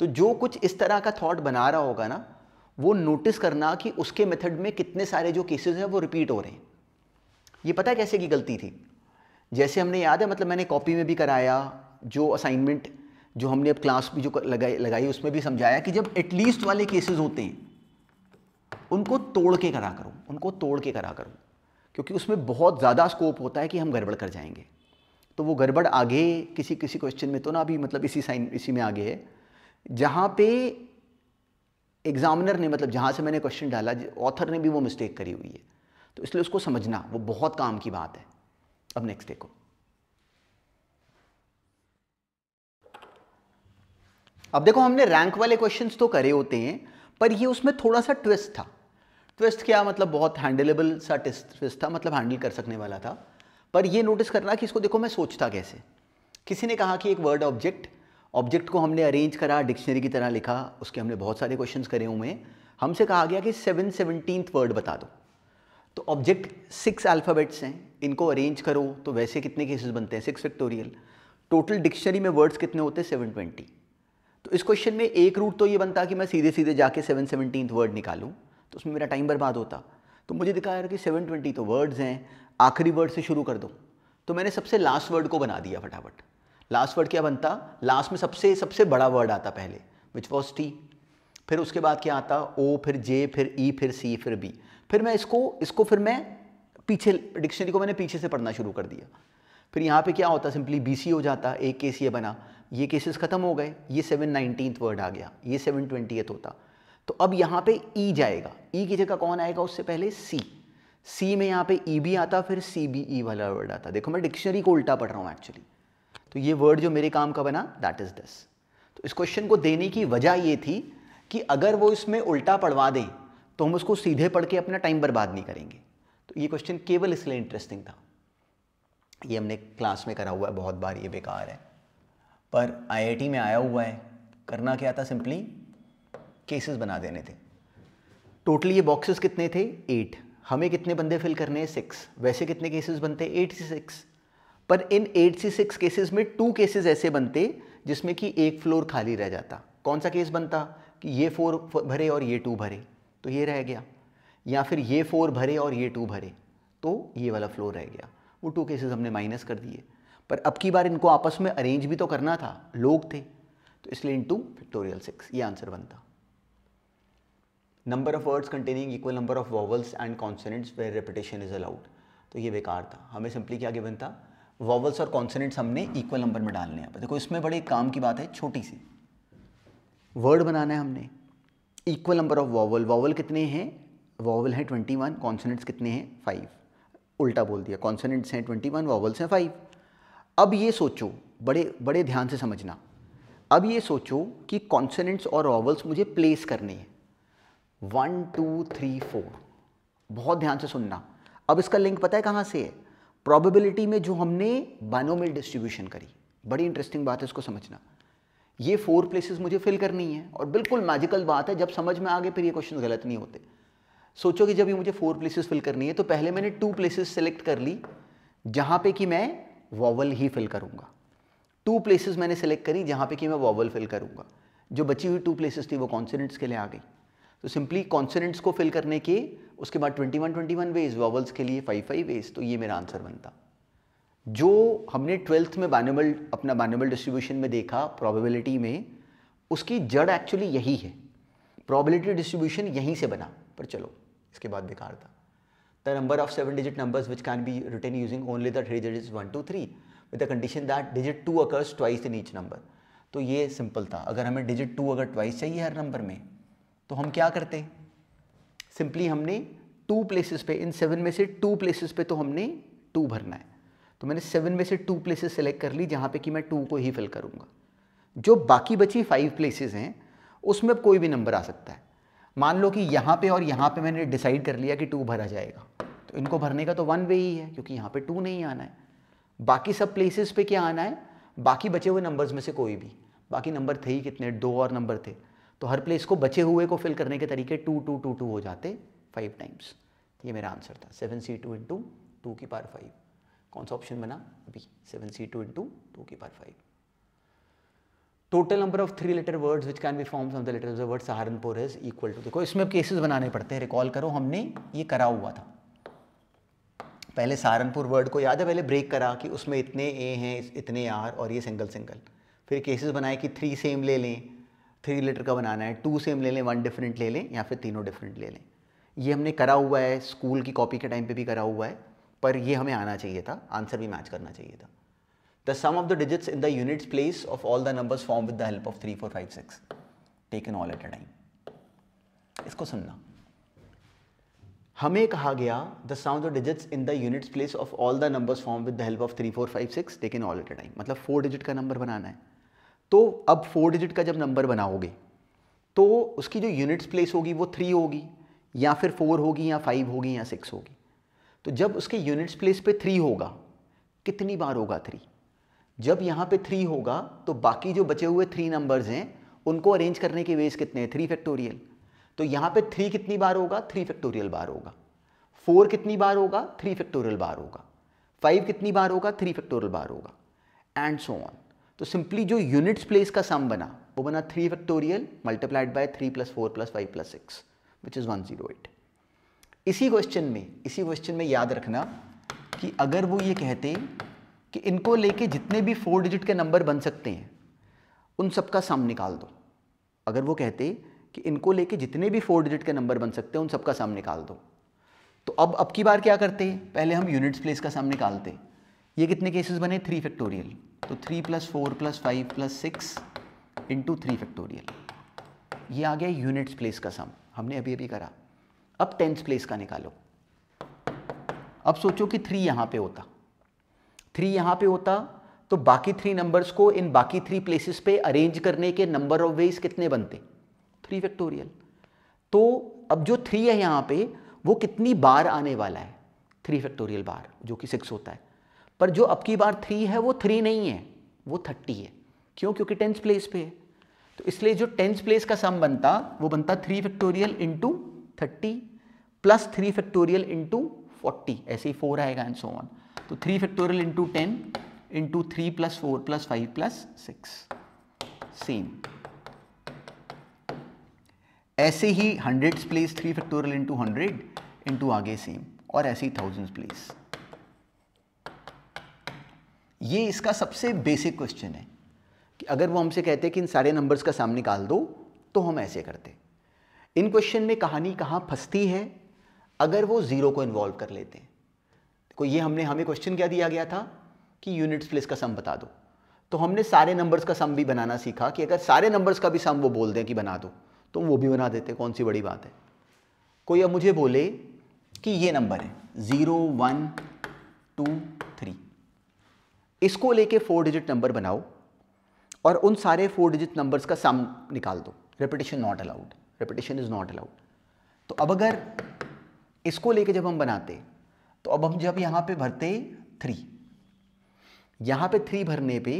तो जो कुछ इस तरह का थॉट बना रहा होगा ना वो नोटिस करना कि उसके मेथड में कितने सारे जो केसेज हैं वो रिपीट हो रहे हैं ये पता है कैसे की गलती थी जैसे हमने याद है मतलब मैंने कॉपी में भी कराया जो असाइनमेंट जो हमने अब क्लास भी जो लगाई लगाई उसमें भी समझाया कि जब एटलीस्ट वाले केसेस होते हैं उनको तोड़ के करा करो उनको तोड़ के करा करो क्योंकि उसमें बहुत ज़्यादा स्कोप होता है कि हम गड़बड़ कर जाएंगे तो वो गड़बड़ आगे किसी किसी क्वेश्चन में तो ना अभी मतलब इसी साइन इसी में आगे है जहाँ पे एग्जामिनर ने मतलब जहाँ से मैंने क्वेश्चन डाला ऑथर ने भी वो मिस्टेक करी हुई है तो इसलिए उसको समझना वो बहुत काम की बात है अब नेक्स्ट देखो अब देखो हमने रैंक वाले क्वेश्चंस तो करे होते हैं पर ये उसमें थोड़ा सा ट्विस्ट था ट्विस्ट क्या मतलब बहुत हैंडलेबल सा ट्विस्ट था मतलब हैंडल कर सकने वाला था पर ये नोटिस करना कि इसको देखो मैं सोचता कैसे किसी ने कहा कि एक वर्ड ऑब्जेक्ट ऑब्जेक्ट को हमने अरेंज करा डिक्शनरी की तरह लिखा उसके हमने बहुत सारे क्वेश्चंस करे हुए हैं हमसे कहा गया कि सेवन सेवनटीन वर्ड बता दो तो ऑब्जेक्ट सिक्स अल्फ़ाबेट्स हैं इनको अरेंज करो तो वैसे कितने केसेस बनते हैं सिक्स फैक्टोरियल टोटल डिक्शनरी में वर्ड्स कितने होते हैं सेवन ट्वेंटी तो इस क्वेश्चन में एक रूट तो ये बनता कि मैं सीधे सीधे जाके सेवन सेवनटीन वर्ड निकालूँ तो उसमें मेरा टाइम बर्बाद होता तो मुझे दिखा यार कि सेवन ट्वेंटी तो वर्ड्स हैं आखिरी वर्ड से शुरू कर दो तो मैंने सबसे लास्ट वर्ड को बना दिया फटाफट लास्ट वर्ड क्या बनता लास्ट में सबसे सबसे बड़ा वर्ड आता पहले विच वॉज टी फिर उसके बाद क्या आता ओ फिर जे फिर ई e, फिर सी फिर बी फिर मैं इसको इसको फिर मैं पीछे डिक्शनरी को मैंने पीछे से पढ़ना शुरू कर दिया फिर यहाँ पे क्या होता सिंपली बी सी हो जाता एक केस ये बना ये केसेस ख़त्म हो गए ये सेवन नाइनटीन वर्ड आ गया ये सेवन ट्वेंटी होता तो अब यहाँ पे ई e जाएगा ई e की जगह कौन आएगा उससे पहले सी सी में यहाँ पे ई e भी आता फिर सी बी ई वाला वर्ड आता देखो मैं डिक्शनरी को उल्टा पढ़ रहा हूँ एक्चुअली तो ये वर्ड जो मेरे काम का बना दैट इज दिस तो इस क्वेश्चन को देने की वजह ये थी कि अगर वो इसमें उल्टा पढ़वा दें तो हम उसको सीधे पढ़ के अपना टाइम बर्बाद नहीं करेंगे तो ये क्वेश्चन केवल इसलिए इंटरेस्टिंग था ये हमने क्लास में करा हुआ है बहुत बार ये बेकार है पर आईआईटी में आया हुआ है करना क्या था सिंपली केसेस बना देने थे टोटली ये बॉक्सेस कितने थे एट हमें कितने बंदे फिल करने हैं सिक्स वैसे कितने केसेस बनते एट सी सिक्स पर इन एट सी सिक्स केसेस में टू केसेस ऐसे बनते जिसमें कि एक फ्लोर खाली रह जाता कौन सा केस बनता कि ये फोर भरे और ये टू भरे तो ये रह गया या फिर ये फोर भरे और ये टू भरे तो ये वाला फ्लोर रह गया वो टू केसेस हमने माइनस कर दिए पर अब की बार इनको आपस में अरेंज भी तो करना था लोग थे तो इसलिए इन टू फिक्टोरियल सिक्स ये आंसर बनता number of words containing equal number of vowels and consonants where repetition is allowed तो ये बेकार था हमें सिंपली क्या गिवन था वॉवल्स और कॉन्सनेंट्स हमने इक्वल नंबर में डालने हैं देखो इसमें बड़े काम की बात है छोटी सी वर्ड बनाना है हमने equal number of vowel vowel कितने हैं वॉवल हैं ट्वेंटी वन कॉन्सनेट्स कितने हैं फाइव उल्टा बोल दिया कॉन्सोनेंट्स हैं ट्वेंटी वन वॉवल्स हैं फाइव अब ये सोचो बड़े बड़े ध्यान से समझना अब ये सोचो कि कॉन्सनेंट्स और वॉवल्स मुझे प्लेस करने हैं वन टू थ्री फोर बहुत ध्यान से सुनना अब इसका लिंक पता है कहाँ से है प्रोबेबिलिटी में जो हमने बाइनोमियल डिस्ट्रीब्यूशन करी बड़ी इंटरेस्टिंग बात है इसको समझना ये फोर प्लेसेस मुझे फिल करनी है और बिल्कुल मैजिकल बात है जब समझ में आगे फिर ये क्वेश्चन गलत नहीं होते सोचो कि जब ये मुझे फोर प्लेसेस फिल करनी है तो पहले मैंने टू प्लेसेस सेलेक्ट कर ली जहाँ पे कि मैं वॉवल ही फिल करूँगा टू प्लेसेस मैंने सेलेक्ट करी जहाँ पे कि मैं वॉवल फिल करूँगा जो बची हुई टू प्लेसेस थी वो कॉन्सिडेंट्स के लिए आ गई तो सिंपली कॉन्सनेंट्स को फिल करने के उसके बाद 21 21 वेज वॉवल्स के लिए फाइव फाइव वेज तो ये मेरा आंसर बनता जो हमने ट्वेल्थ में बानेबल अपना बानेबल डिस्ट्रीब्यूशन में देखा प्रोबेबिलिटी में उसकी जड़ एक्चुअली यही है प्रोबेबिलिटी डिस्ट्रीब्यूशन यहीं से बना पर चलो इसके बाद बेकार था the number of seven digit numbers which can be written using only that three digits one two three with the condition that digit two occurs twice in each number तो ये सिंपल था अगर हमें डिजिट टू अगर twice चाहिए हर number में तो हम क्या करते हैं सिंपली हमने टू प्लेसेस पे इन सेवन में से टू प्लेसेस पे तो हमने टू भरना है तो मैंने सेवन में से टू प्लेसेस सेलेक्ट कर ली जहाँ पे कि मैं टू को ही फिल करूँगा जो बाकी बची फाइव प्लेसेस हैं उसमें अब कोई भी नंबर आ सकता है मान लो कि यहाँ पे और यहाँ पे मैंने डिसाइड कर लिया कि टू भरा जाएगा तो इनको भरने का तो वन वे ही है क्योंकि यहाँ पे टू नहीं आना है बाकी सब प्लेसेस पे क्या आना है बाकी बचे हुए नंबर्स में से कोई भी बाकी नंबर थे ही कितने दो और नंबर थे तो हर प्लेस को बचे हुए को फिल करने के तरीके टू टू टू टू हो जाते फाइव टाइम्स तो ये मेरा आंसर था seven C two into two की पार फाइव कौन सा ऑप्शन बना B seven C two into two की पार five total number of three letter words which can be form of the letter word Saharanpur is equal to देखो इसमें cases बनाने पड़ते हैं रिकॉल करो हमने ये करा हुआ था पहले सहारनपुर वर्ड को याद है पहले ब्रेक करा कि उसमें इतने ए हैं इतने आर और ये सिंगल सिंगल फिर केसेस बनाए कि थ्री सेम ले लें थ्री लीटर का बनाना है टू सेम ले लें वन डिफरेंट ले लें या फिर तीनों डिफरेंट ले लें ये हमने करा हुआ है स्कूल की कॉपी के टाइम पे भी करा हुआ है पर ये हमें आना चाहिए था आंसर भी मैच करना चाहिए था the some of the digits in the units place of all the numbers form with the help of three four five six take in all at a time इसको सुनना हमें कहा गया the some of digits in the units place of all the numbers form with the help of three four five six take in all at a time मतलब four digit का number बनाना है तो अब फोर डिजिट का जब number बनाओगे तो उसकी जो यूनिट्स प्लेस होगी वो थ्री होगी या फिर फोर होगी या फाइव होगी या सिक्स होगी तो जब उसके यूनिट्स प्लेस पे थ्री होगा कितनी बार होगा थ्री जब यहाँ पे थ्री होगा तो बाकी जो बचे हुए थ्री नंबर्स हैं उनको अरेंज करने के वेज कितने हैं थ्री फैक्टोरियल तो यहाँ पे थ्री कितनी बार होगा थ्री फैक्टोरियल बार होगा फोर कितनी बार होगा थ्री फैक्टोरियल बार होगा फाइव कितनी बार होगा थ्री फैक्टोरियल बार होगा एंड सो ऑन तो सिंपली जो यूनिट्स प्लेस का सम बना वो बना three factorial multiplied by three plus four plus five plus six which is one zero eight इसी क्वेश्चन में इसी क्वेश्चन में याद रखना कि अगर वो ये कहते कि इनको लेके जितने भी फोर डिजिट के नंबर बन सकते हैं उन सबका सम निकाल दो अगर वो कहते कि इनको लेके जितने भी फोर डिजिट के नंबर बन सकते हैं उन सबका सम निकाल दो तो अब अब की बार क्या करते हैं पहले हम यूनिट्स प्लेस का सम निकालते ये कितने केसेस बने थ्री फैक्टोरियल तो three plus four plus five plus six into three factorial ये आ गया यूनिट्स प्लेस का सम हमने अभी अभी करा अब टेंथ प्लेस का निकालो अब सोचो कि थ्री यहाँ पे होता थ्री यहाँ पे होता तो बाकी थ्री नंबर्स को इन बाकी थ्री प्लेसेस पे अरेंज करने के नंबर ऑफ वेज कितने बनते थ्री फैक्टोरियल तो अब जो थ्री है यहाँ पे वो कितनी बार आने वाला है थ्री फैक्टोरियल बार जो कि सिक्स होता है पर जो अब की बार थ्री है वो थ्री नहीं है वो थर्टी है क्यों क्योंकि टेंथ प्लेस पे है तो इसलिए जो टेंथ प्लेस का सम बनता वो बनता three factorial into thirty plus three factorial into forty ऐसे ही फोर आएगा एंड सो ऑन तो three factorial into ten into three plus four plus five plus six same ऐसे ही hundred place three factorial into hundred into आगे same और ऐसे ही thousand place ये इसका सबसे बेसिक क्वेश्चन है कि अगर वो हमसे कहते कि इन सारे नंबर्स का साम निकाल दो तो हम ऐसे करते इन क्वेश्चन में कहानी कहाँ फंसती है अगर वो ज़ीरो को इन्वॉल्व कर लेते हैं देखो ये हमने हमें क्वेश्चन क्या दिया गया था कि यूनिट्स प्लेस का सम बता दो तो हमने सारे नंबर्स का सम भी बनाना सीखा कि अगर सारे नंबर्स का भी सम वो बोल दें कि बना दो तो वो भी बना देते कौन सी बड़ी बात है कोई अब मुझे बोले कि ये नंबर है ज़ीरो वन टू इसको लेके फोर डिजिट नंबर बनाओ और उन सारे फोर डिजिट नंबर्स का सम निकाल दो repetition not allowed repetition is not allowed तो अब अगर इसको लेके जब हम बनाते तो अब हम जब यहां पे भरते थ्री यहां पे थ्री भरने पे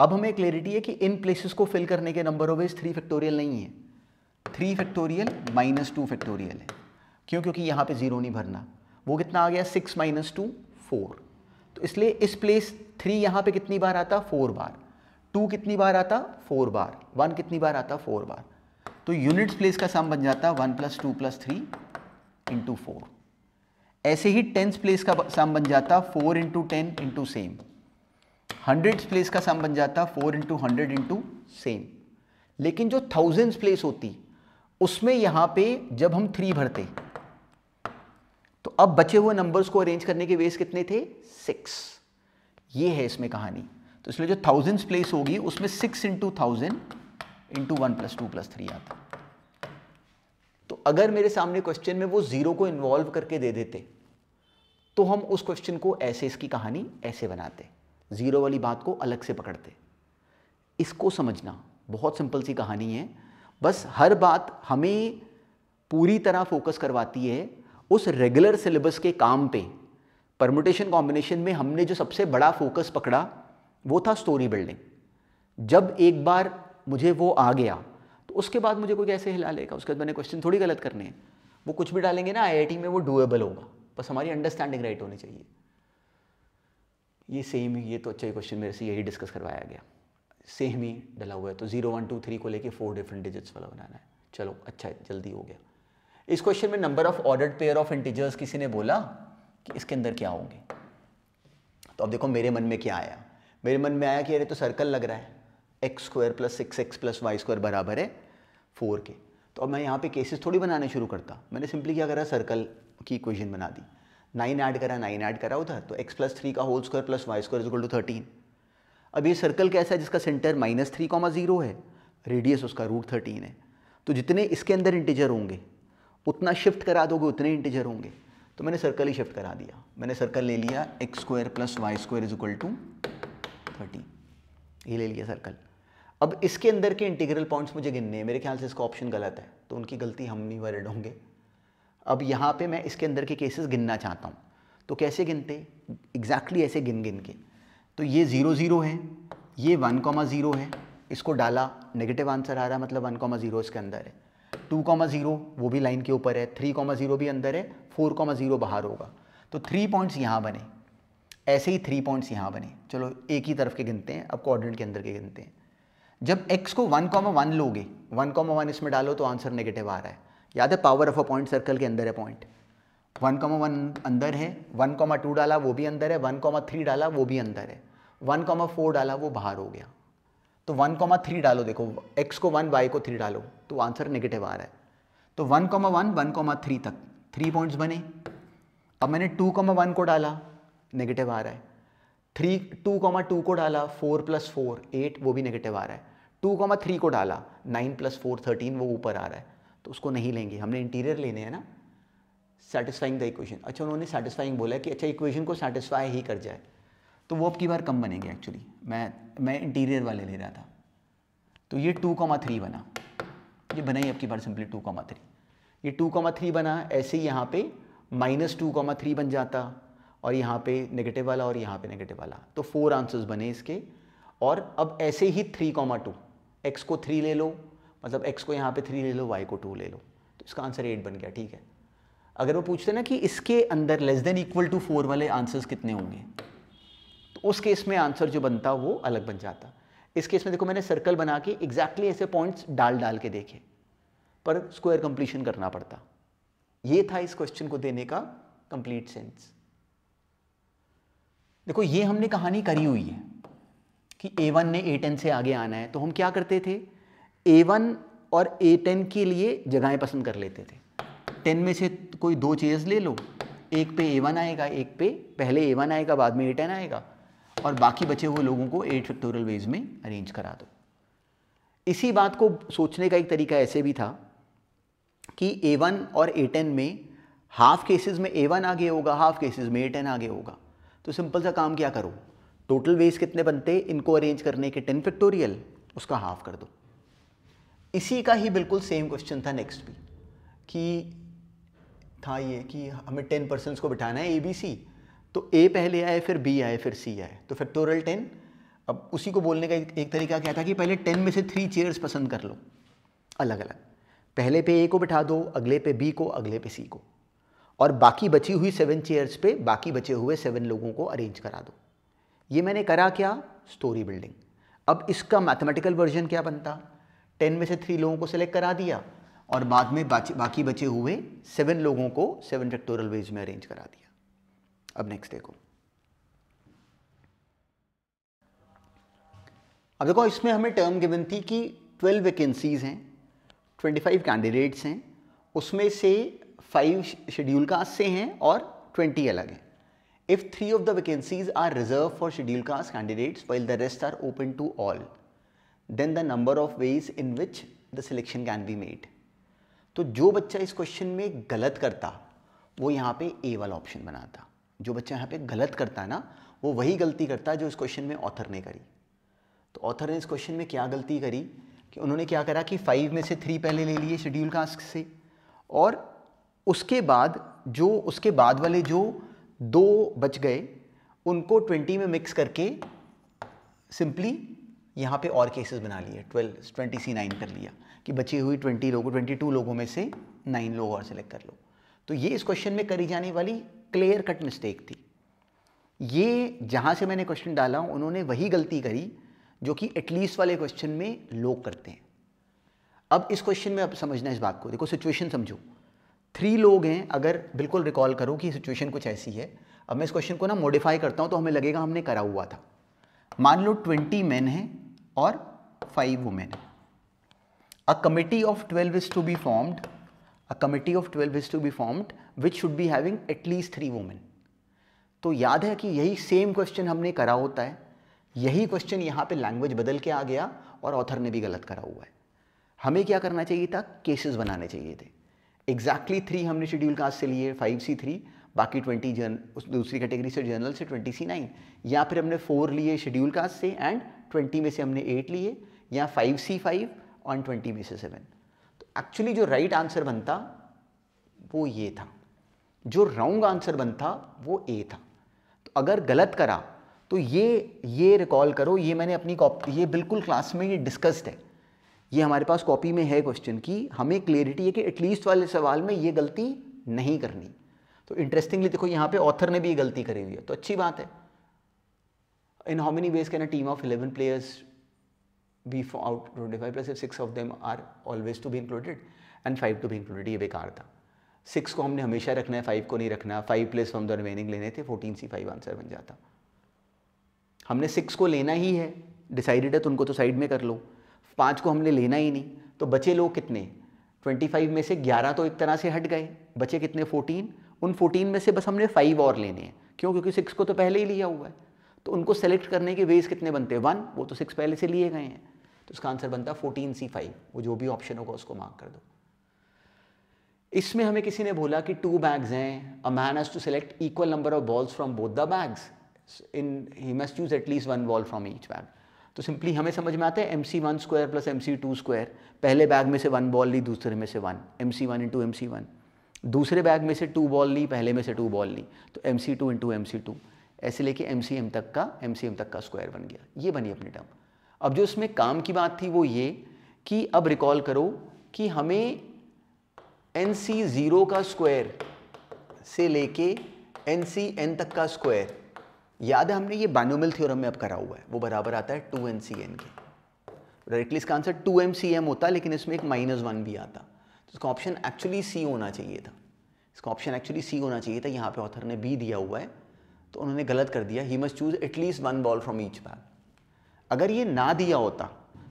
अब हमें क्लियरिटी है कि इन प्लेसेस को फिल करने के number of ways three factorial नहीं है three factorial minus two factorial है क्यों क्योंकि यहां पे ज़ीरो नहीं भरना वो कितना आ गया सिक्स माइनस टू फोर तो इसलिए इस प्लेस थ्री यहाँ पे कितनी बार आता फोर बार टू कितनी बार आता फोर बार वन कितनी बार आता फोर बार तो यूनिट्स प्लेस का सम बन जाता one plus two plus three into four ऐसे ही टेंथ प्लेस का सम बन जाता four into ten into same hundred place का सम बन जाता four into hundred into same लेकिन जो थाउजेंड्स प्लेस होती उसमें यहाँ पे जब हम थ्री भरते तो अब बचे हुए नंबर्स को अरेंज करने के वेस कितने थे सिक्स ये है इसमें कहानी तो इसलिए जो थाउजेंड्स प्लेस होगी उसमें six into thousand into one plus two plus three आता तो अगर मेरे सामने क्वेश्चन में वो ज़ीरो को इन्वॉल्व करके दे देते तो हम उस क्वेश्चन को ऐसे इसकी कहानी ऐसे बनाते ज़ीरो वाली बात को अलग से पकड़ते इसको समझना बहुत सिंपल सी कहानी है बस हर बात हमें पूरी तरह फोकस करवाती है उस रेगुलर सिलेबस के काम पे परमोटेशन कॉम्बिनेशन में हमने जो सबसे बड़ा फोकस पकड़ा वो था स्टोरी बिल्डिंग जब एक बार मुझे वो आ गया तो उसके बाद मुझे कोई कैसे हिला लेगा उसके बाद मैंने क्वेश्चन थोड़ी गलत करने हैं वो कुछ भी डालेंगे ना आईआईटी में वो डूएबल होगा बस हमारी अंडरस्टैंडिंग राइट होनी चाहिए ये सेम ही ये तो अच्छा ही क्वेश्चन मेरे से यही डिस्कस करवाया गया सेम ही डला हुआ है तो जीरो वन टू थ्री को लेके फोर डिफरेंट डिजिट्स वाला बनाना है चलो अच्छा है जल्दी हो गया इस क्वेश्चन में number of ordered pair of integers किसी ने बोला कि इसके अंदर क्या होंगे तो अब देखो मेरे मन में क्या आया मेरे मन में आया कि अरे तो सर्कल लग रहा है x square plus six x plus y square बराबर है फोर के तो अब मैं यहाँ पे केसेस थोड़ी बनाने शुरू करता मैंने सिंपली क्या करा सर्कल की इक्वेशन बना दी नाइन ऐड करा नाइन ऐड करा उधर तो एक्स प्लस थ्री का whole square plus y square equal to thirteen अब ये सर्कल कैसा है जिसका centre minus three comma zero है रेडियस उसका रूट थर्टीन है तो जितने इसके अंदर इंटीजर होंगे उतना शिफ्ट करा दोगे उतने इंटीजर होंगे तो मैंने सर्कल ही शिफ्ट करा दिया मैंने सर्कल ले लिया x square plus y square is equal to thirty ये ले लिया सर्कल अब इसके अंदर के इंटीग्रल पॉइंट्स मुझे गिनने हैं मेरे ख्याल से इसका ऑप्शन गलत है तो उनकी गलती हम नहीं वर्ड होंगे अब यहाँ पे मैं इसके अंदर के केसेस गिनना चाहता हूँ तो कैसे गिनते एग्जैक्टली exactly ऐसे गिन गिन के तो ये ज़ीरो ज़ीरो है ये वन कॉमा ज़ीरो है इसको डाला नेगेटिव आंसर आ रहा है मतलब वन कॉमा ज़ीरो इसके अंदर है टू कॉमा जीरो वो भी लाइन के ऊपर है थ्री कॉमा जीरो भी अंदर है फोर कॉमा जीरो बाहर होगा तो थ्री पॉइंट्स यहाँ बने ऐसे ही थ्री पॉइंट्स यहाँ बने चलो एक ही तरफ के गिनते हैं अब कॉर्डिनेट के अंदर के गिनते हैं जब एक्स को वन कॉमा वन लोगे वन कॉमा वन इसमें डालो तो आंसर नेगेटिव आ रहा है याद है power of a point circle के अंदर है पॉइंट वन कॉमा वन अंदर है वन कॉमा टू डाला वो भी अंदर है वन कॉमा थ्री डाला वो भी अंदर है वन कॉमा फोर डाला वो बाहर हो गया तो वन कॉमा थ्री डालो देखो एक्स को वन वाई को थ्री डालो तो आंसर नेगेटिव आ रहा है तो one comma one one comma three तक थ्री पॉइंट्स बने अब मैंने टू कॉमा वन को डाला नेगेटिव आ रहा है थ्री टू कॉमा टू को डाला फोर प्लस फोर एट वो भी नेगेटिव आ रहा है टू कॉमा थ्री को डाला नाइन प्लस फोर थर्टीन वो ऊपर आ रहा है तो उसको नहीं लेंगे हमने इंटीरियर लेने हैं ना सेटिस्फाइंग द इक्वेशन अच्छा उन्होंने सेटिस्फाइंग बोला कि अच्छा इक्वेशन को सेटिस्फाई ही कर जाए तो वो अब की बार कम बनेंगे एक्चुअली मैं मैं इंटीरियर वाले ले रहा था तो ये टू कॉमा थ्री बना ये बना ही अब की बार सिंपली टू कॉमा थ्री ये टू कॉमा थ्री बना ऐसे ही यहाँ पे माइनस टू कॉमा थ्री बन जाता और यहाँ पे नेगेटिव वाला और यहाँ पे नेगेटिव वाला तो फोर आंसर्स बने इसके और अब ऐसे ही थ्री कॉमा टू एक्स को थ्री ले लो मतलब एक्स को यहाँ पे थ्री ले लो वाई को टू ले लो तो इसका आंसर एट बन गया ठीक है अगर वो पूछते ना कि इसके अंदर less than equal to four वाले आंसर्स कितने होंगे उस केस में आंसर जो बनता वो अलग बन जाता इस केस में देखो मैंने सर्कल बना के एग्जैक्टली ऐसे पॉइंट्स डाल डाल के देखे पर स्क्वायर कंप्लीशन करना पड़ता ये था इस क्वेश्चन को देने का कंप्लीट सेंस देखो ये हमने कहानी करी हुई है कि A1 ने A10 से आगे आना है तो हम क्या करते थे A1 और A10 के लिए जगहें पसंद कर लेते थे 10 में से कोई दो चेयर्स ले लो एक पे A1 आएगा एक पे पहले A1 आएगा बाद में A10 आएगा और बाकी बचे हुए लोगों को एट फैक्टोरियल वेज में अरेंज करा दो इसी बात को सोचने का एक तरीका ऐसे भी था कि ए वन और ए टेन में हाफ केसेस में ए वन आगे होगा हाफ केसेस में ए टेन आगे होगा तो सिंपल सा काम क्या करो टोटल वेज कितने बनते इनको अरेंज करने के टेन फैक्टोरियल उसका हाफ कर दो इसी का ही बिल्कुल सेम क्वेश्चन था नेक्स्ट भी कि था ये कि हमें टेन पर्सन को बिठाना है ए बी सी तो ए पहले आए फिर बी आए फिर सी आए तो फैक्टोरियल टेन अब उसी को बोलने का एक, तरीका क्या था कि पहले टेन में से थ्री चेयर्स पसंद कर लो अलग अलग पहले पे ए को बिठा दो अगले पे बी को अगले पे सी को और बाकी बची हुई सेवन चेयर्स पे बाकी बचे हुए सेवन लोगों को अरेंज करा दो ये मैंने करा क्या स्टोरी बिल्डिंग अब इसका मैथमेटिकल वर्जन क्या बनता टेन में से थ्री लोगों को सिलेक्ट करा दिया और बाद में बाकी बचे हुए सेवन लोगों को सेवन फैक्टोरल वेज में अरेंज करा दिया अब नेक्स्ट देखो अब देखो इसमें हमें टर्म गिवन थी कि 12 वैकेंसीज हैं 25 कैंडिडेट्स हैं उसमें से फाइव शेड्यूल कास्ट से हैं और 20 अलग हैं if three of the vacancies are reserve for schedule caste candidates while the rest are open to all then the number of ways in which the selection can be made तो जो बच्चा इस question में गलत करता वो यहाँ पे ए वाला ऑप्शन बनाता जो बच्चा यहाँ पे गलत करता है ना वो वही गलती करता है जो इस क्वेश्चन में ऑथर ने करी तो ऑथर ने इस क्वेश्चन में क्या गलती करी कि उन्होंने क्या करा कि फाइव में से थ्री पहले ले लिए शेड्यूल कास्ट से और उसके बाद जो उसके बाद वाले जो दो बच गए उनको ट्वेंटी में मिक्स करके सिंपली यहाँ पे और केसेस बना लिए ट्वेल्व ट्वेंटी सी नाइन कर लिया कि बची हुई ट्वेंटी लोगों ट्वेंटी टू लोगों में से नाइन लोग और सेलेक्ट कर लो तो ये इस क्वेश्चन में करी जाने वाली क्लियर कट मिस्टेक थी ये जहाँ से मैंने क्वेश्चन डाला हूँ उन्होंने वही गलती करी जो कि एटलीस्ट वाले क्वेश्चन में लोग करते हैं अब इस क्वेश्चन में अब समझना इस बात को देखो सिचुएशन समझो थ्री लोग हैं अगर बिल्कुल रिकॉल करूँ कि सिचुएशन कुछ ऐसी है अब मैं इस क्वेश्चन को ना मॉडिफाई करता हूँ तो हमें लगेगा हमने करा हुआ था मान लो ट्वेंटी मैन हैं और five women a committee of twelve is to be formed a committee of 12 is to be formed which should be having at least three तो याद है कि यही सेम क्वेश्चन हमने करा होता है यही क्वेश्चन यहाँ पे लैंग्वेज बदल के आ गया और ऑथर ने भी गलत करा हुआ है हमें क्या करना चाहिए था केसेस बनाने चाहिए थे एग्जैक्टली exactly थ्री हमने शेड्यूल कास्ट से लिए फाइव सी थ्री बाकी ट्वेंटी जर्न उस दूसरी कैटेगरी से जर्नल से ट्वेंटी सी नाइन या फिर हमने फोर लिए शेड्यूल कास्ट से एंड ट्वेंटी में से हमने एट लिए या फाइव सी फाइव और ट्वेंटी में से सेवन एक्चुअली जो राइट right आंसर बनता वो ये था जो रॉन्ग आंसर बनता वो ए था तो अगर गलत करा तो ये ये रिकॉल करो ये मैंने अपनी कॉपी ये बिल्कुल क्लास में ये डिस्कस्ड है ये हमारे पास कॉपी में है क्वेश्चन की हमें क्लियरिटी है कि एटलीस्ट वाले सवाल में ये गलती नहीं करनी तो इंटरेस्टिंगली देखो यहाँ पे ऑथर ने भी ये गलती करी हुई है तो अच्छी बात है in how many ways can a team of eleven players be for out twenty five plus six of them are always to be included and five to be included ये बेकार था सिक्स को हमने हमेशा रखना है फाइव को नहीं रखना five plus from the remaining लेने थे फोर्टीन सी फाइव आंसर बन जाता हमने सिक्स को लेना ही है डिसाइडेड है तो उनको तो साइड में कर लो पाँच को हमने लेना ही नहीं तो बचे लोग कितने ट्वेंटी फाइव में से ग्यारह तो एक तरह से हट गए बचे कितने 14? उन 14 में से बस हमने फाइव और लेने हैं क्यों क्योंकि सिक्स को तो पहले ही लिया हुआ है तो उनको सेलेक्ट करने के वेज कितने बनते हैं वन वो तो सिक्स पहले से लिए गए हैं तो इसका आंसर बनता है फोर्टीन सी फाइव वो जो भी ऑप्शन होगा उसको मार्क कर दो इसमें हमें किसी ने बोला कि टू बैग्स हैं a man has to select equal number of balls from both the bags in he must choose at least one ball from each bag तो सिंपली हमें समझ में आता है m C one square plus m C two square पहले bag में से one ball ली दूसरे में से one m C one into m C one दूसरे बैग में से टू बॉल ली पहले में से टू बॉल ली तो m C two into m C two ऐसे लेके एम सी एम तक का एम सी एम तक का स्क्वायर बन गया ये बनी अपनी टर्म अब जो इसमें काम की बात थी वो ये कि अब रिकॉल करो कि हमें एन सी ज़ीरो का स्क्वायर से लेके एन सी एन तक का स्क्वायर याद है हमने ये बानोमिल थ्योरम में अब करा हुआ है वो बराबर आता है टू एन सी एन के डायरेक्टली इसका answer two m C m होता लेकिन इसमें एक माइनस वन भी आता तो इसका ऑप्शन एक्चुअली सी होना चाहिए था इसका ऑप्शन एक्चुअली सी होना चाहिए था यहाँ पे ऑथर ने बी दिया हुआ है तो उन्होंने गलत कर दिया he must choose at least one ball from each bag अगर ये ना दिया होता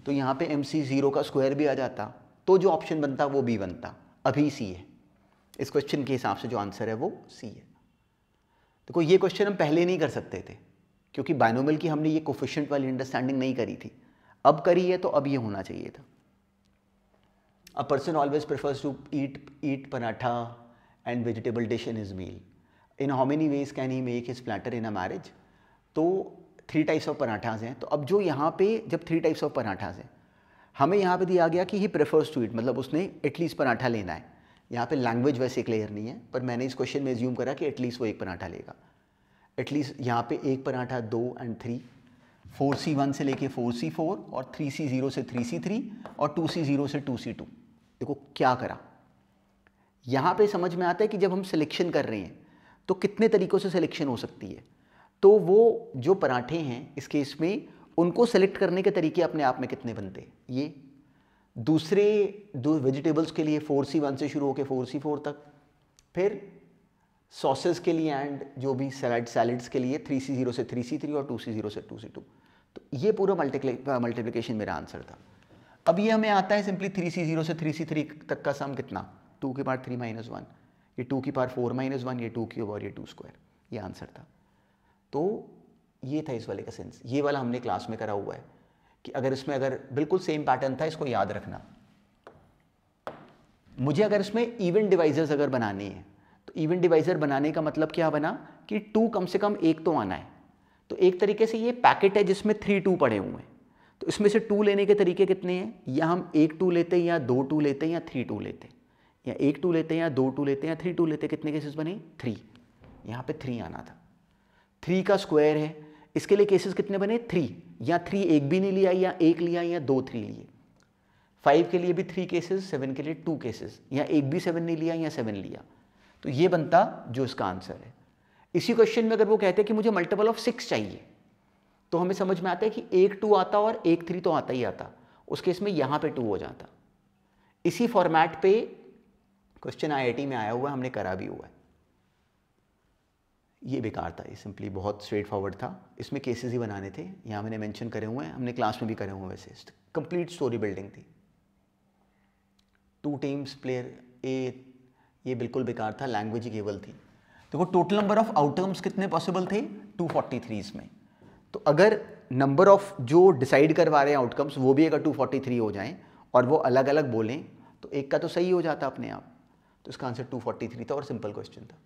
तो यहाँ पे एम सी ज़ीरो का स्क्वायर भी आ जाता तो जो ऑप्शन बनता वो बी बनता अभी सी है इस क्वेश्चन के हिसाब से जो आंसर है वो सी है देखो तो ये क्वेश्चन हम पहले नहीं कर सकते थे क्योंकि बायनोमल की हमने ये कोफिशेंट वाली अंडरस्टैंडिंग नहीं करी थी अब करी है तो अब ये होना चाहिए था a person always prefers to eat eat paratha and vegetable dish in his meal in how many ways can he make his platter in a marriage तो थ्री टाइप्स ऑफ पराठाज हैं तो अब जो यहाँ पे जब थ्री टाइप्स ऑफ पराठाज हैं हमें यहाँ पे दिया गया कि ही प्रेफर्स टू इट मतलब उसने एटलीस्ट पराठा लेना है यहाँ पे लैंग्वेज वैसे क्लियर नहीं है पर मैंने इस क्वेश्चन में एज्यूम करा कि एटलीस्ट वो एक पराठा लेगा एटलीस्ट यहाँ पे एक पराठा दो and three four C one से लेके फोर सी फोर और थ्री सी ज़ीरो से थ्री सी थ्री और टू सी ज़ीरो से टू सी टू देखो क्या करा यहाँ पे समझ में आता है कि जब हम सिलेक्शन कर रहे हैं तो कितने तरीक़ों से सिलेक्शन हो सकती है तो वो जो पराठे हैं इस केस में उनको सेलेक्ट करने के तरीके अपने आप में कितने बनते ये दूसरे दो वेजिटेबल्स के लिए फोर सी वन से शुरू होकर फोर सी फोर तक फिर सॉसेस के लिए एंड जो भी सैलड सैलड्स के लिए थ्री सी जीरो से थ्री सी थ्री और टू सी जीरो से टू सी टू तो ये पूरा मल्टीप्ले मल्टीप्लीकेशन मेरा आंसर था अब ये हमें आता है सिंपली थ्री सी जीरो से थ्री सी थ्री तक का सम कितना टू की पार थ्री माइनस वन ये टू की पार फोर माइनस वन ये टू क्यूब और ये टू स्क्वायर ये आंसर था तो ये था इस वाले का सेंस ये वाला हमने क्लास में करा हुआ है कि अगर इसमें अगर बिल्कुल सेम पैटर्न था इसको याद रखना मुझे अगर इसमें इवेंट डिवाइजर्स अगर बनानी है तो इवेंट डिवाइजर बनाने का मतलब क्या बना कि टू कम से कम एक तो आना है तो एक तरीके से ये पैकेट है जिसमें थ्री टू पड़े हुए हैं तो इसमें से टू लेने के तरीके कितने हैं या हम एक टू लेते हैं या दो टू लेते हैं या थ्री टू लेते हैं या एक टू लेते हैं या दो टू लेते हैं या थ्री टू लेते हैं कितने केसेस बने थ्री यहाँ पे थ्री आना था थ्री का स्क्वायर है इसके लिए केसेस कितने बने थ्री या थ्री एक भी नहीं लिया या एक लिया या दो थ्री लिए फाइव के लिए भी थ्री केसेस सेवन के लिए टू केसेस या एक भी सेवन नहीं लिया या सेवन लिया तो ये बनता जो इसका आंसर है इसी क्वेश्चन में अगर वो कहते हैं कि मुझे मल्टीपल ऑफ सिक्स चाहिए तो हमें समझ में आता है कि एक टू आता और एक थ्री तो आता ही आता उस केस में यहाँ पे टू हो जाता इसी फॉर्मेट पे क्वेश्चन आईआईटी में आया हुआ है हमने करा भी हुआ है ये बेकार था ये सिंपली बहुत स्ट्रेट फॉरवर्ड था इसमें केसेस ही बनाने थे यहाँ मैंने मेंशन करे हुए हैं हमने क्लास में भी करे हुए वैसे कंप्लीट स्टोरी बिल्डिंग थी टू टीम्स प्लेयर ए ये बिल्कुल बेकार था लैंग्वेज ही केवल थी देखो टोटल नंबर ऑफ आउटकम्स कितने पॉसिबल थे टू में तो अगर नंबर ऑफ जो डिसाइड करवा रहे हैं आउटकम्स वो भी अगर टू हो जाएँ और वो अलग अलग बोलें तो एक का तो सही हो जाता अपने आप तो इसका आंसर 243 था और सिंपल क्वेश्चन था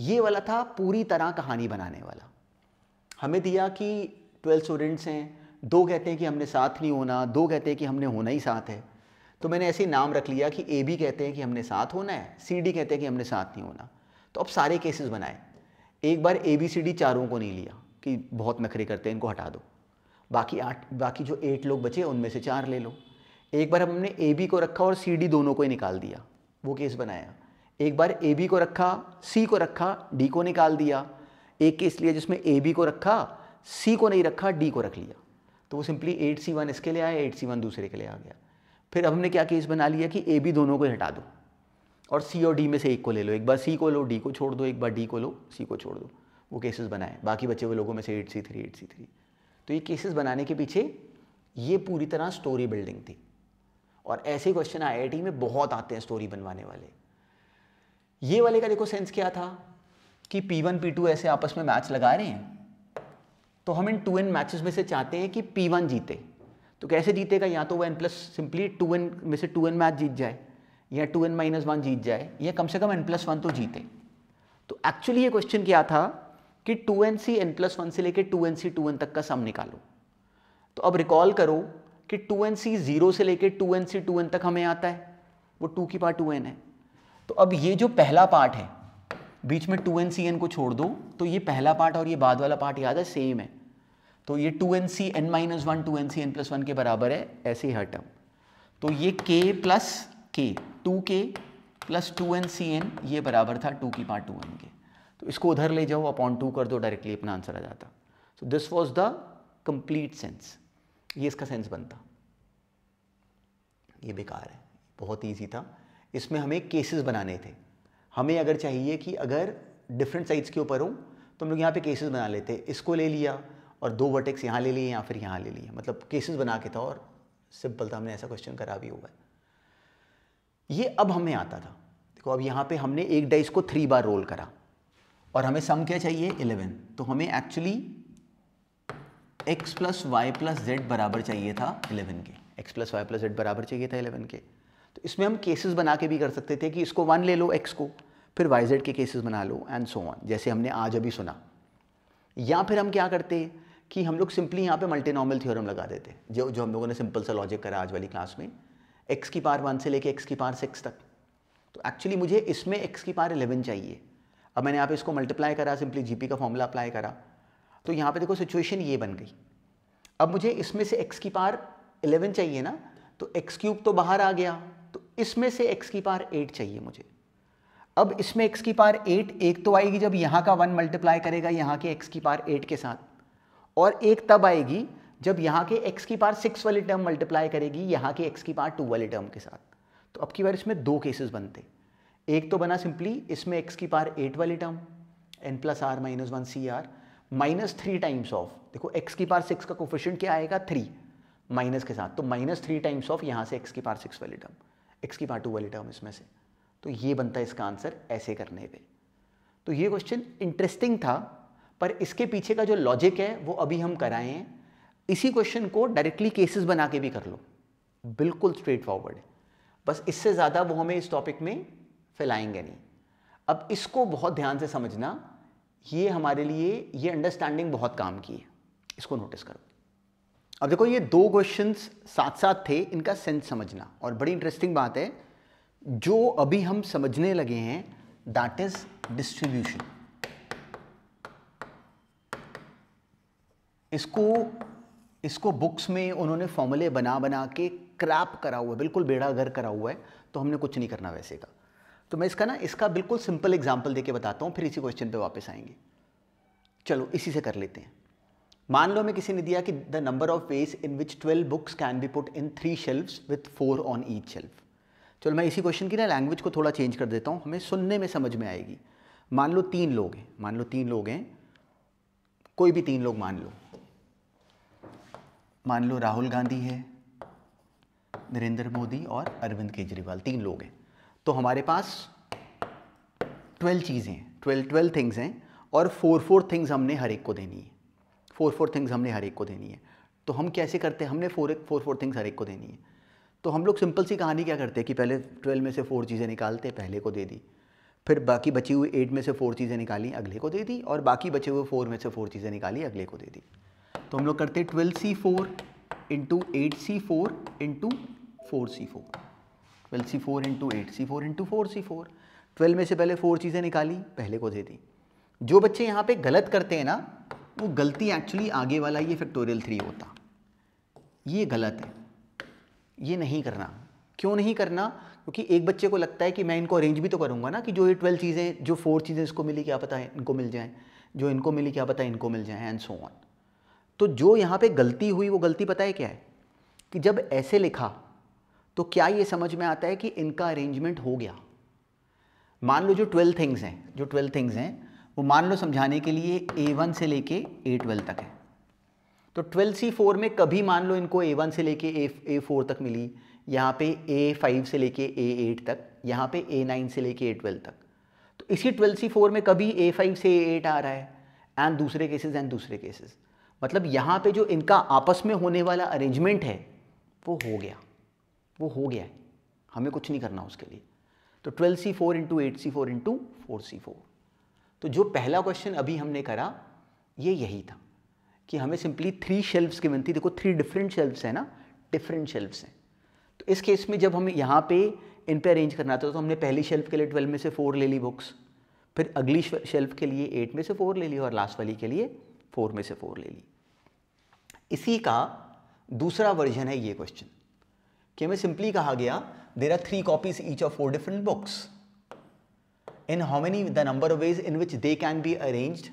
ये वाला था पूरी तरह कहानी बनाने वाला हमें दिया कि ट्वेल्व स्टूडेंट्स हैं दो कहते हैं कि हमने साथ नहीं होना दो कहते हैं कि हमने होना ही साथ है तो मैंने ऐसे ही नाम रख लिया कि ए बी कहते हैं कि हमने साथ होना है सी डी कहते हैं कि हमने साथ नहीं होना तो अब सारे केसेस बनाए एक बार ए बी सी डी चारों को नहीं लिया कि बहुत नखरे करते हैं इनको हटा दो बाकी आठ बाकी जो एट लोग बचे उनमें से चार ले लो एक बार हमने ए बी को रखा और सी डी दोनों को ही निकाल दिया वो केस बनाया एक बार ए बी को रखा सी को रखा डी को निकाल दिया एक केस लिया जिसमें ए बी को रखा सी को नहीं रखा डी को रख लिया तो वो सिंपली एट सी वन इसके लिए आया एट सी वन दूसरे के लिए आ गया फिर अब हमने क्या केस बना लिया कि ए बी दोनों को हटा दो और सी और डी में से एक को ले लो एक बार सी को लो डी को छोड़ दो एक बार डी को लो सी को छोड़ दो वो केसेस बनाए बाकी बचे हुए लोगों में से eight C three eight C three तो ये केसेस बनाने के पीछे ये पूरी तरह स्टोरी बिल्डिंग थी और ऐसे क्वेश्चन टी में बहुत आते हैं स्टोरी बनवाने वाले ये वाले का देखो सेंस क्या था कि P1 P2 ऐसे आपस में मैच लगा रहे हैं तो हम इन टू एन मैचेस में से चाहते हैं कि P1 जीते तो कैसे जीतेगा या तो वो एन प्लस सिंपली टू में से टू मैच जीत जाए या टू एन माइनस वन जीत जाए या कम से कम एन प्लस वन तो जीते तो एक्चुअली ये क्वेश्चन क्या था कि two N C N plus one से लेकर two N C two N तक का सम निकालो तो अब रिकॉल करो कि टू एन सी जीरो से लेकर two N C two N तक हमें आता है वो टू की पार टू एन है तो अब ये जो पहला पार्ट है बीच में टू एन सी एन को छोड़ दो तो ये पहला पार्ट और ये बाद वाला पार्ट याद है सेम है तो ये two N C N minus one two N C N plus one के बराबर है ऐसे ही हर टर्म तो ये के प्लस के टू के plus two N C N ये बराबर था टू की पार्ट टू एन के तो इसको उधर ले जाओ अपॉन टू कर दो डायरेक्टली अपना आंसर आ जाता so this was the complete sense ये इसका सेंस बनता ये बेकार है बहुत ईजी था इसमें हमें केसेस बनाने थे हमें अगर चाहिए कि अगर डिफरेंट साइड्स के ऊपर हो तो हम लोग यहाँ पे केसेस बना लेते इसको ले लिया और दो वर्टेक्स यहाँ ले लिए या फिर यहाँ ले लिए मतलब केसेस बना के था और सिंपल था हमने ऐसा क्वेश्चन करा भी हुआ है ये अब हमें आता था देखो अब यहाँ पे हमने एक डाइस को थ्री बार रोल करा और हमें सम क्या चाहिए इलेवन तो हमें actually X plus Y plus Z बराबर चाहिए था इलेवन के X plus Y plus Z बराबर चाहिए था इलेवन के तो इसमें हम केसेस बना के भी कर सकते थे कि इसको वन ले लो एक्स को फिर वाई जेड के केसेस बना लो एंड सो ऑन जैसे हमने आज अभी सुना या फिर हम क्या करते कि हम लोग सिंपली यहाँ पे मल्टीनॉर्मल थ्योरम लगा देते जो जो हम लोगों ने सिंपल सा लॉजिक करा आज वाली क्लास में एक्स की पार वन से लेके एक्स की पार सिक्स तक तो एक्चुअली मुझे इसमें एक्स की पार इलेवन चाहिए अब मैंने यहाँ पे इसको मल्टीप्लाई करा सिंपली जीपी का फॉर्मूला अप्लाई करा तो यहाँ पे देखो सिचुएशन ये बन गई अब मुझे इसमें से एक्स की पार इलेवन चाहिए ना तो एक्स क्यूब तो बाहर आ गया इसमें से एक्स की पार एट चाहिए मुझे अब इसमें एक्स की पार एट एक तो आएगी जब यहाँ का वन मल्टीप्लाई करेगा यहाँ के एक्स की पार एट के साथ और एक तब आएगी जब यहाँ के एक्स की पार सिक्स वाली टर्म मल्टीप्लाई करेगी यहाँ के एक्स की पार टू वाली टर्म के साथ तो अब की बार इसमें दो केसेस बनते एक तो बना सिंपली इसमें एक्स की पार एट वाली term N plus R minus one C R minus three times of देखो एक्स की पार सिक्स का कोफिशियंट क्या आएगा थ्री माइनस के साथ तो माइनस थ्री टाइम्स ऑफ यहाँ से एक्स की पार सिक्स वाली टर्म एक्स की पार्ट टू वाली टर्म इसमें से तो ये बनता है इसका आंसर ऐसे करने पे तो ये क्वेश्चन इंटरेस्टिंग था पर इसके पीछे का जो लॉजिक है वो अभी हम कराए हैं इसी क्वेश्चन को डायरेक्टली केसेस बना के भी कर लो बिल्कुल स्ट्रेट फॉरवर्ड बस इससे ज़्यादा वो हमें इस टॉपिक में फैलाएंगे नहीं अब इसको बहुत ध्यान से समझना ये हमारे लिए ये अंडरस्टैंडिंग बहुत काम की है इसको नोटिस करो अब देखो ये दो क्वेश्चन साथ साथ थे इनका सेंस समझना और बड़ी इंटरेस्टिंग बात है जो अभी हम समझने लगे हैं दैट इज डिस्ट्रीब्यूशन इसको इसको बुक्स में उन्होंने फॉर्मूले बना बना के क्रैप करा हुआ है बिल्कुल बेड़ा घर करा हुआ है तो हमने कुछ नहीं करना वैसे का तो मैं इसका ना इसका बिल्कुल सिंपल एग्जाम्पल देके बताता हूँ फिर इसी क्वेश्चन पे वापस आएंगे चलो इसी से कर लेते हैं मान लो हमें किसी ने दिया कि the number of ways in which twelve books can be put in three shelves with four on each shelf चलो मैं इसी क्वेश्चन की ना लैंग्वेज को थोड़ा चेंज कर देता हूँ हमें सुनने में समझ में आएगी मान लो तीन लोग हैं मान लो तीन लोग हैं कोई भी तीन लोग मान लो मान लो राहुल गांधी है नरेंद्र मोदी और अरविंद केजरीवाल तीन लोग हैं तो हमारे पास ट्वेल्व चीज़ें हैं ट्वेल्व ट्वेल्व थिंग्स हैं और फोर फोर थिंग्स हमने हर एक को देनी है फोर फोर थिंग्स हमने हर एक को देनी है तो हम कैसे करते हैं हमने फोर फोर फोर थिंग्स हर एक को देनी है तो हम लोग सिंपल सी कहानी क्या करते हैं कि पहले ट्वेल्व में से फोर चीज़ें निकालते पहले को दे दी फिर बाकी बची हुई एट में से फोर चीज़ें निकाली अगले को दे दी और बाकी बचे हुए फोर में से फोर चीज़ें निकाली अगले को दे दी तो हम लोग करते हैं twelve C four into eight C four into four C four twelve C four into eight C four into four C four twelve में से पहले फोर चीज़ें निकाली पहले को दे दी जो बच्चे यहाँ पे गलत करते हैं ना वो गलती एक्चुअली आगे वाला ये फैक्टोरियल थ्री होता ये गलत है ये नहीं करना क्यों नहीं करना क्योंकि एक बच्चे को लगता है कि मैं इनको अरेंज भी तो करूँगा ना कि जो ये ट्वेल्व चीज़ें जो फोर चीज़ें इसको मिली क्या पता है इनको मिल जाएँ जो इनको मिली क्या पता है इनको मिल जाएँ एंड सो ऑन तो जो यहाँ पे गलती हुई वो गलती पता है क्या है कि जब ऐसे लिखा तो क्या ये समझ में आता है कि इनका अरेंजमेंट हो गया मान लो जो ट्वेल्व थिंग्स हैं जो ट्वेल्व थिंग्स हैं वो मान लो समझाने के लिए ए वन से लेके ए ट्वेल्व तक है तो ट्वेल्व सी फोर में कभी मान लो इनको ए वन से लेके ए ए फोर तक मिली यहाँ पे ए फाइव से लेके ए एट तक यहाँ पे ए नाइन से लेके ए ट्वेल्व तक तो इसी ट्वेल्व सी फोर में कभी ए फाइव से ए एट आ रहा है एंड दूसरे केसेस एंड दूसरे केसेस मतलब यहाँ पे जो इनका आपस में होने वाला अरेंजमेंट है वो हो गया वो हो गया है हमें कुछ नहीं करना उसके लिए तो twelve C four into eight C four into four C four तो जो पहला क्वेश्चन अभी हमने करा ये यही था कि हमें सिंपली थ्री शेल्व्स की बनती देखो थ्री डिफरेंट शेल्व्स हैं ना डिफरेंट शेल्व्स हैं तो इस केस में जब हमें यहाँ पे इन पे अरेंज करना था तो हमने पहली शेल्फ के लिए ट्वेल्व में से फोर ले ली बुक्स फिर अगली शेल्फ के लिए एट में से फोर ले ली और लास्ट वाली के लिए फोर में से फोर ले ली इसी का दूसरा वर्जन है ये क्वेश्चन कि हमें सिंपली कहा गया there are three copies each of four different books in how many the number of ways in which they can be arranged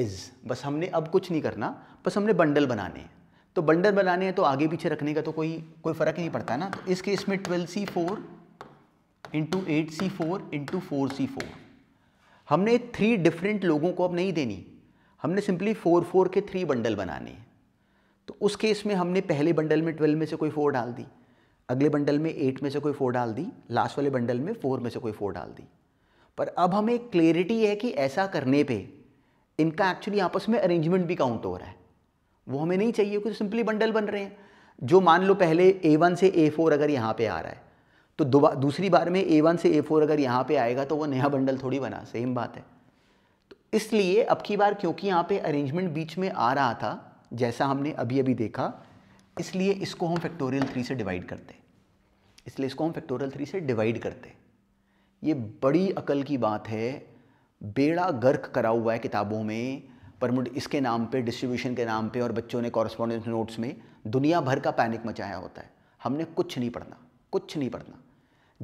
is बस हमने अब कुछ नहीं करना बस हमने बंडल बनाने हैं तो बंडल बनाने हैं तो आगे पीछे रखने का तो कोई कोई फ़र्क नहीं पड़ता ना तो इस केस में twelve C four into eight C four into four C four हमने थ्री डिफरेंट लोगों को अब नहीं देनी हमने सिंपली फोर फोर के थ्री बंडल बनाने हैं तो उस केस में हमने पहले बंडल में ट्वेल्व में से कोई फोर डाल दी अगले बंडल में एट में से कोई फोर डाल दी लास्ट वाले बंडल में फोर में से कोई फोर डाल दी पर अब हमें क्लेरिटी है कि ऐसा करने पे इनका एक्चुअली आपस में अरेंजमेंट भी काउंट हो रहा है वो हमें नहीं चाहिए क्योंकि सिंपली बंडल बन रहे हैं जो मान लो पहले ए वन से ए फोर अगर यहाँ पे आ रहा है तो दूसरी बार में ए वन से ए फोर अगर यहाँ पे आएगा तो वो नया बंडल थोड़ी बना सेम बात है तो इसलिए अब की बार क्योंकि यहाँ पे अरेंजमेंट बीच में आ रहा था जैसा हमने अभी अभी देखा इसलिए इसको हम फैक्टोरियल थ्री से डिवाइड करते इसलिए इसको हम फैक्टोरियल थ्री से डिवाइड करते हैं ये बड़ी अकल की बात है बेड़ा गर्क करा हुआ है किताबों में परमुट इसके नाम पे डिस्ट्रीब्यूशन के नाम पे और बच्चों ने कॉरस्पॉन्डेंस नोट्स में दुनिया भर का पैनिक मचाया होता है हमने कुछ नहीं पढ़ना कुछ नहीं पढ़ना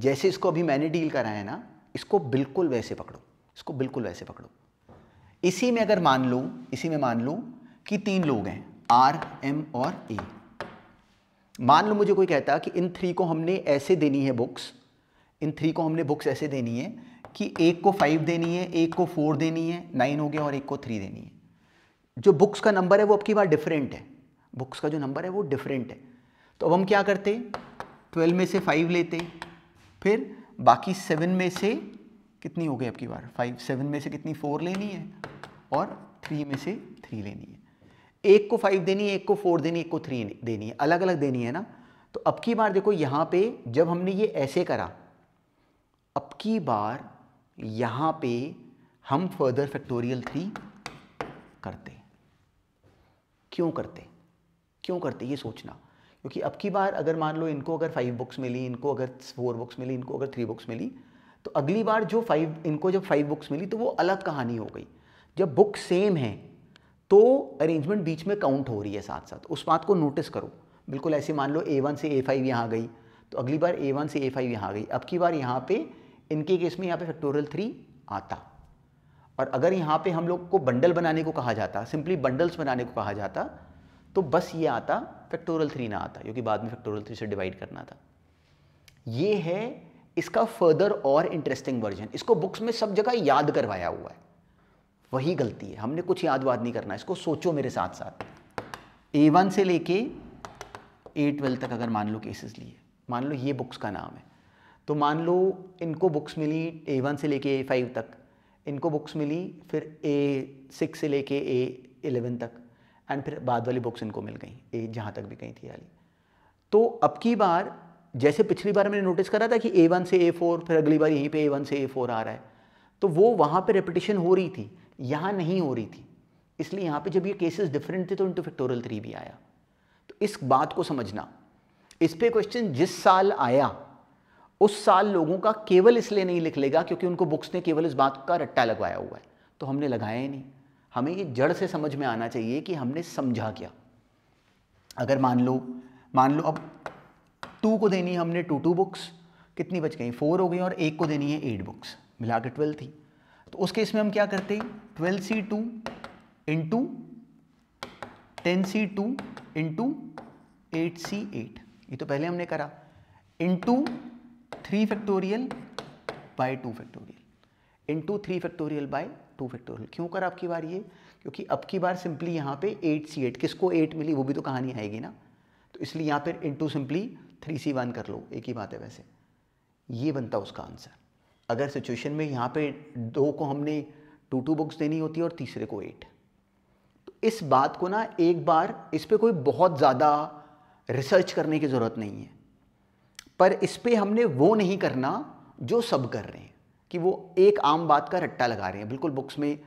जैसे इसको अभी मैंने डील करा है ना इसको बिल्कुल वैसे पकड़ो इसको बिल्कुल वैसे पकड़ो इसी में अगर मान लूँ इसी में मान लूँ कि तीन लोग हैं आर एम और ए मान लो मुझे कोई कहता कि इन थ्री को हमने ऐसे देनी है बुक्स इन थ्री को हमने बुक्स ऐसे देनी है कि एक को फाइव देनी है एक को फोर देनी है नाइन हो गया और एक को थ्री देनी है जो बुक्स का नंबर है वो अब की बार डिफरेंट है बुक्स का जो नंबर है वो डिफरेंट है तो अब हम क्या करते ट्वेल्व में से फाइव लेते फिर बाकी सेवन में से कितनी हो गई अब की बार फाइव सेवन में से कितनी फोर लेनी है और थ्री में से थ्री लेनी है एक को फाइव देनी है एक को फोर देनी है एक को थ्री देनी है अलग अलग देनी है ना तो अब की बार देखो यहाँ पे जब हमने ये ऐसे करा अब की बार यहाँ पे हम फर्दर फैक्टोरियल थ्री करते क्यों करते क्यों करते ये सोचना क्योंकि अब की बार अगर मान लो इनको अगर फाइव बुक्स मिली इनको अगर फोर बुक्स मिली इनको अगर थ्री बुक्स मिली तो अगली बार जो फाइव इनको जब फाइव बुक्स मिली तो वो अलग कहानी हो गई जब बुक सेम है तो अरेंजमेंट बीच में काउंट हो रही है साथ साथ उस बात को नोटिस करो बिल्कुल ऐसे मान लो ए वन से ए फाइव यहाँ गई तो अगली बार ए वन से ए फाइव यहाँ गई अब की बार यहाँ पे इनके केस में यहाँ पे फैक्टोरियल थ्री आता और अगर यहाँ पे हम लोग को बंडल बनाने को कहा जाता सिंपली बंडल्स बनाने को कहा जाता तो बस ये आता फैक्टोरियल थ्री ना आता क्योंकि बाद में फैक्टोरियल थ्री से डिवाइड करना था ये है इसका फर्दर और इंटरेस्टिंग वर्जन इसको बुक्स में सब जगह याद करवाया हुआ है वही गलती है हमने कुछ याद वाद नहीं करना इसको सोचो मेरे साथ साथ ए वन से लेके ए ट्वेल्व तक अगर मान लो केसेस लिए मान लो ये बुक्स का नाम है तो मान लो इनको बुक्स मिली ए वन से लेके ए फाइव तक इनको बुक्स मिली फिर ए सिक्स से लेके ए एलेवन तक एंड फिर बाद वाली बुक्स इनको मिल गई ए जहाँ तक भी गई थी वाली तो अब की बार जैसे पिछली बार मैंने नोटिस करा था कि ए वन से ए फोर फिर अगली बार यहीं पे ए वन से ए फोर आ रहा है तो वो वहाँ पे रेपिटेशन हो रही थी यहाँ नहीं हो रही थी इसलिए यहाँ पे जब ये केसेस डिफरेंट थे तो इंटू फैक्टोरियल थ्री भी आया तो इस बात को समझना इस पे क्वेश्चन जिस साल आया उस साल लोगों का केवल इसलिए नहीं लिख लेगा क्योंकि उनको बुक्स ने केवल इस बात का रट्टा लगवाया हुआ है तो हमने लगाया ही नहीं हमें ये जड़ से समझ में आना चाहिए कि हमने समझा क्या अगर मान लो मान लो अब टू को देनी है हमने टू टू बुक्स कितनी बच गई फोर हो गई और एक को देनी है एट बुक्स मिला के ट्वेल्व थी तो उस केस में हम क्या करते हैं twelve C two into ten C two into eight C eight ये तो पहले हमने करा into three factorial by two factorial into three factorial by two factorial क्यों कर आपकी बार ये क्योंकि अब की बार सिंपली यहाँ पे एट सी एट किसको एट मिली वो भी तो कहानी आएगी ना तो इसलिए यहाँ पर into simply three C one कर लो एक ही बात है वैसे ये बनता उसका आंसर अगर सिचुएशन में यहाँ पे दो को हमने टू टू बुक्स देनी होती है और तीसरे को एट तो इस बात को ना एक बार इस पर कोई बहुत ज़्यादा रिसर्च करने की ज़रूरत नहीं है पर इस पर हमने वो नहीं करना जो सब कर रहे हैं कि वो एक आम बात का रट्टा लगा रहे हैं बिल्कुल बुक्स में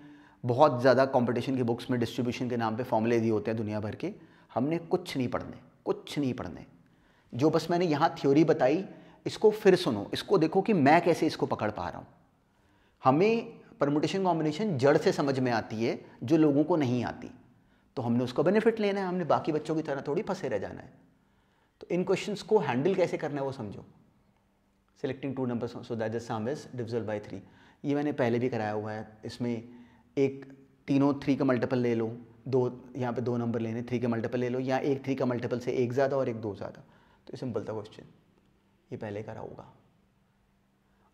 बहुत ज़्यादा कंपटीशन की बुक्स में डिस्ट्रीब्यूशन के नाम पे फॉर्मूले दिए होते हैं दुनिया भर के हमने कुछ नहीं पढ़ने कुछ नहीं पढ़ने जो बस मैंने यहाँ थ्योरी बताई इसको फिर सुनो इसको देखो कि मैं कैसे इसको पकड़ पा रहा हूँ हमें परमोटेशन कॉम्बिनेशन जड़ से समझ में आती है जो लोगों को नहीं आती तो हमने उसका बेनिफिट लेना है हमने बाकी बच्चों की तरह थोड़ी फंसे रह जाना है तो इन क्वेश्चंस को हैंडल कैसे करना है वो समझो selecting two number so that the sum is divisible by three ये मैंने पहले भी कराया हुआ है इसमें एक तीनों थ्री का मल्टीपल ले लो दो यहाँ पे दो नंबर लेने थ्री का मल्टीपल ले लो या एक थ्री का मल्टीपल से एक ज़्यादा और एक दो ज़्यादा तो सिंपल था क्वेश्चन ये पहले करा होगा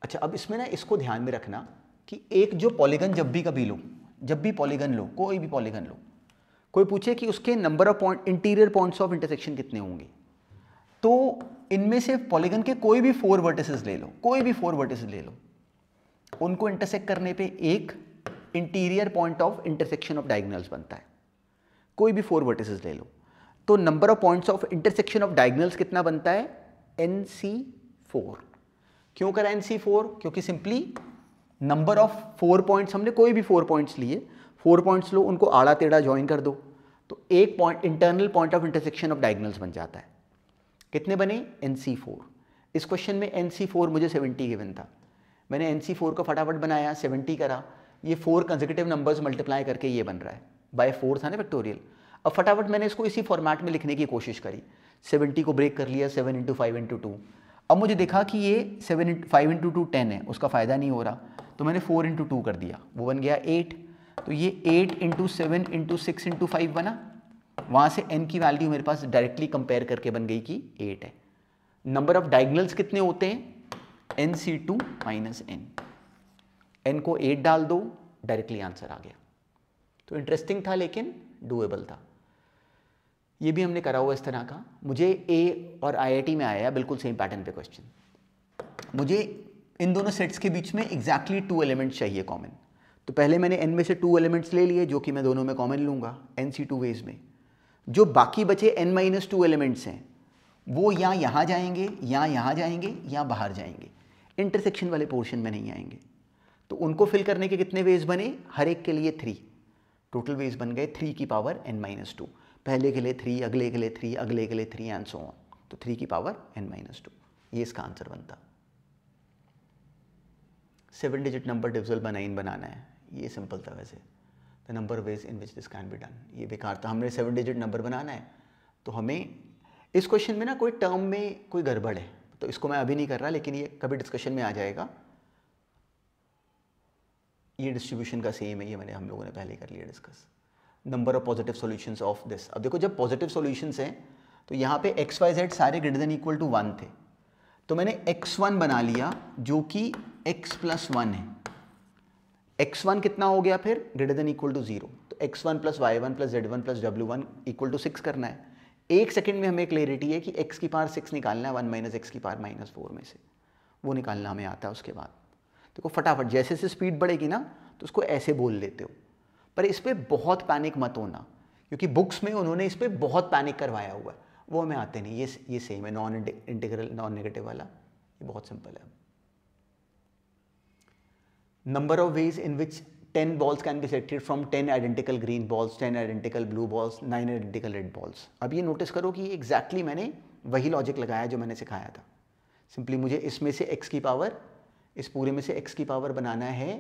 अच्छा अब इसमें ना इसको ध्यान में रखना कि एक जो पॉलीगन जब भी कभी लो जब भी पॉलीगन लो कोई भी पॉलीगन लो कोई पूछे कि उसके number of point interior points of intersection कितने होंगे तो इनमें से पॉलीगन के कोई भी फोर वर्टिसेस ले लो कोई भी फोर वर्टिसेस ले लो उनको इंटरसेक्ट करने पे एक interior point of intersection of diagonals बनता है कोई भी फोर वर्टिसेस ले लो तो number of points of intersection of diagonals कितना बनता है एन सी फोर क्यों करा एन सी फोर क्योंकि simply number of four points हमने कोई भी फोर पॉइंट्स लिए फोर पॉइंट्स लो उनको आड़ा टेढ़ा ज्वाइन कर दो तो एक point internal point of intersection of diagonals बन जाता है कितने बने एन सी फोर इस क्वेश्चन में एन सी फोर मुझे सेवेंटी गिवन था मैंने एन सी फोर को फटाफट बनाया सेवेंटी करा ये फोर कंजिकटिव नंबर्स मल्टीप्लाई करके ये बन रहा है बाय फोर था ना फैक्टोरियल अब फटाफट मैंने इसको इसी फॉर्मेट में लिखने की कोशिश करी सेवेंटी को ब्रेक कर लिया seven into five into two अब मुझे देखा कि ये seven into five into two ten है उसका फ़ायदा नहीं हो रहा तो मैंने फोर इंटू टू कर दिया वो बन गया एट तो ये eight into seven into six into five बना वहाँ से एन की वैल्यू मेरे पास डायरेक्टली कंपेयर करके बन गई कि एट है नंबर ऑफ डायगनल्स कितने होते हैं N C two minus N N को एट डाल दो डायरेक्टली आंसर आ गया तो इंटरेस्टिंग था लेकिन डूएबल था ये भी हमने करा हुआ इस तरह का मुझे ए और आईआईटी में आया बिल्कुल सेम पैटर्न पे क्वेश्चन मुझे इन दोनों सेट्स के बीच में एग्जैक्टली टू एलिमेंट्स चाहिए कॉमन तो पहले मैंने एन में से टू एलिमेंट्स ले लिए जो कि मैं दोनों में कॉमन लूंगा एन सी टू वेज में जो बाकी बचे एन माइनस टू एलिमेंट्स हैं वो या यहाँ जाएंगे या यहाँ जाएंगे या बाहर जाएंगे इंटरसेक्शन वाले पोर्शन में नहीं आएंगे तो उनको फिल करने के कितने वेज बने हर एक के लिए थ्री टोटल वेज बन गए थ्री की पावर एन माइनस टू पहले के लिए थ्री अगले के लिए थ्री अगले के लिए थ्री एंड सो ऑन तो थ्री की पावर एन माइनस टू ये इसका आंसर बनता सेवन डिजिट नंबर डिविजल बनाइन बनाना है ये सिंपल था वैसे number of ways in which this can be done ये बेकार था हमने सेवन डिजिट नंबर बनाना है तो हमें इस क्वेश्चन में ना कोई टर्म में कोई गड़बड़ है तो इसको मैं अभी नहीं कर रहा लेकिन ये कभी डिस्कशन में आ जाएगा ये डिस्ट्रीब्यूशन का सेम है ये मैंने हम लोगों ने पहले कर लिया discuss number of positive solution of this अब देखो जब पॉजिटिव सोल्यूशन हैं तो यहाँ पे एक्स वाई जेड सारे greater than equal to one थे तो मैंने एक्स वन बना लिया जो कि एक्स प्लस वन है एक्स वन कितना हो गया फिर greater than equal to zero तो X one plus Y one plus Z one plus W one equal to six करना है एक सेकंड में हमें क्लियरिटी है कि एक्स की पार सिक्स निकालना है वन माइनस एक्स की पार माइनस फोर में से वो निकालना हमें आता है उसके बाद देखो तो फटाफट जैसे जैसे स्पीड बढ़ेगी ना तो उसको ऐसे बोल लेते हो पर इस पर बहुत पैनिक मत होना क्योंकि बुक्स में उन्होंने इस पर बहुत पैनिक करवाया हुआ है वो हमें आते नहीं ये ये सेम है नॉन इंटीग्रल नॉन नेगेटिव वाला ये बहुत सिंपल है number of ways in which ten balls can be selected from 10 identical green balls, 10 identical blue balls, 9 identical red balls. अब ये नोटिस करो कि एक्जैक्टली मैंने वही लॉजिक लगाया जो मैंने सिखाया था सिंपली मुझे इसमें से x की पावर इस पूरे में से x की पावर बनाना है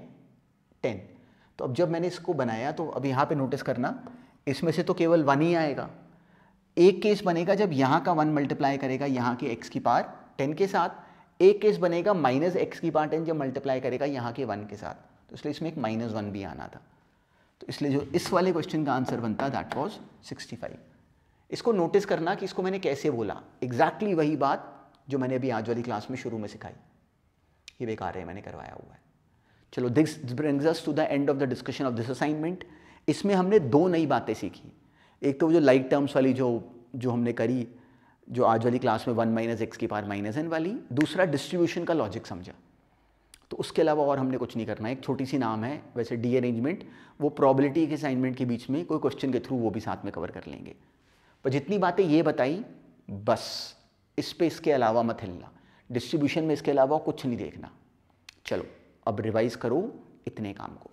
टेन तो अब जब मैंने इसको बनाया तो अब यहाँ पे नोटिस करना इसमें से तो केवल वन ही आएगा एक केस बनेगा जब यहाँ का वन मल्टीप्लाई करेगा यहाँ के एक्स की पावर टेन के साथ एक केस बनेगा माइनस एक्स की पार्ट एन जब मल्टीप्लाई करेगा यहाँ के वन के साथ तो इसलिए इसमें एक माइनस वन भी आना था तो इसलिए जो इस वाले क्वेश्चन का आंसर बनता दैट वॉज सिक्सटी फाइव इसको नोटिस करना कि इसको मैंने कैसे बोला एग्जैक्टली exactly वही बात जो मैंने अभी आज वाली क्लास में शुरू में सिखाई ये बेकार है मैंने करवाया हुआ है चलो this brings us to the end of the discussion of this assignment इसमें हमने दो नई बातें सीखी एक तो वो जो लाइक like टर्म्स वाली जो जो हमने करी जो आज वाली क्लास में वन माइनस एक्स की पार माइनस एन वाली दूसरा डिस्ट्रीब्यूशन का लॉजिक समझा तो उसके अलावा और हमने कुछ नहीं करना है एक छोटी सी नाम है वैसे डी अरेंजमेंट वो प्रॉबिलिटी के असाइनमेंट के बीच में कोई क्वेश्चन के थ्रू वो भी साथ में कवर कर लेंगे पर जितनी बातें ये बताई बस इस पर इसके अलावा मत हिलना डिस्ट्रीब्यूशन में इसके अलावा कुछ नहीं देखना चलो अब रिवाइज़ करो इतने काम को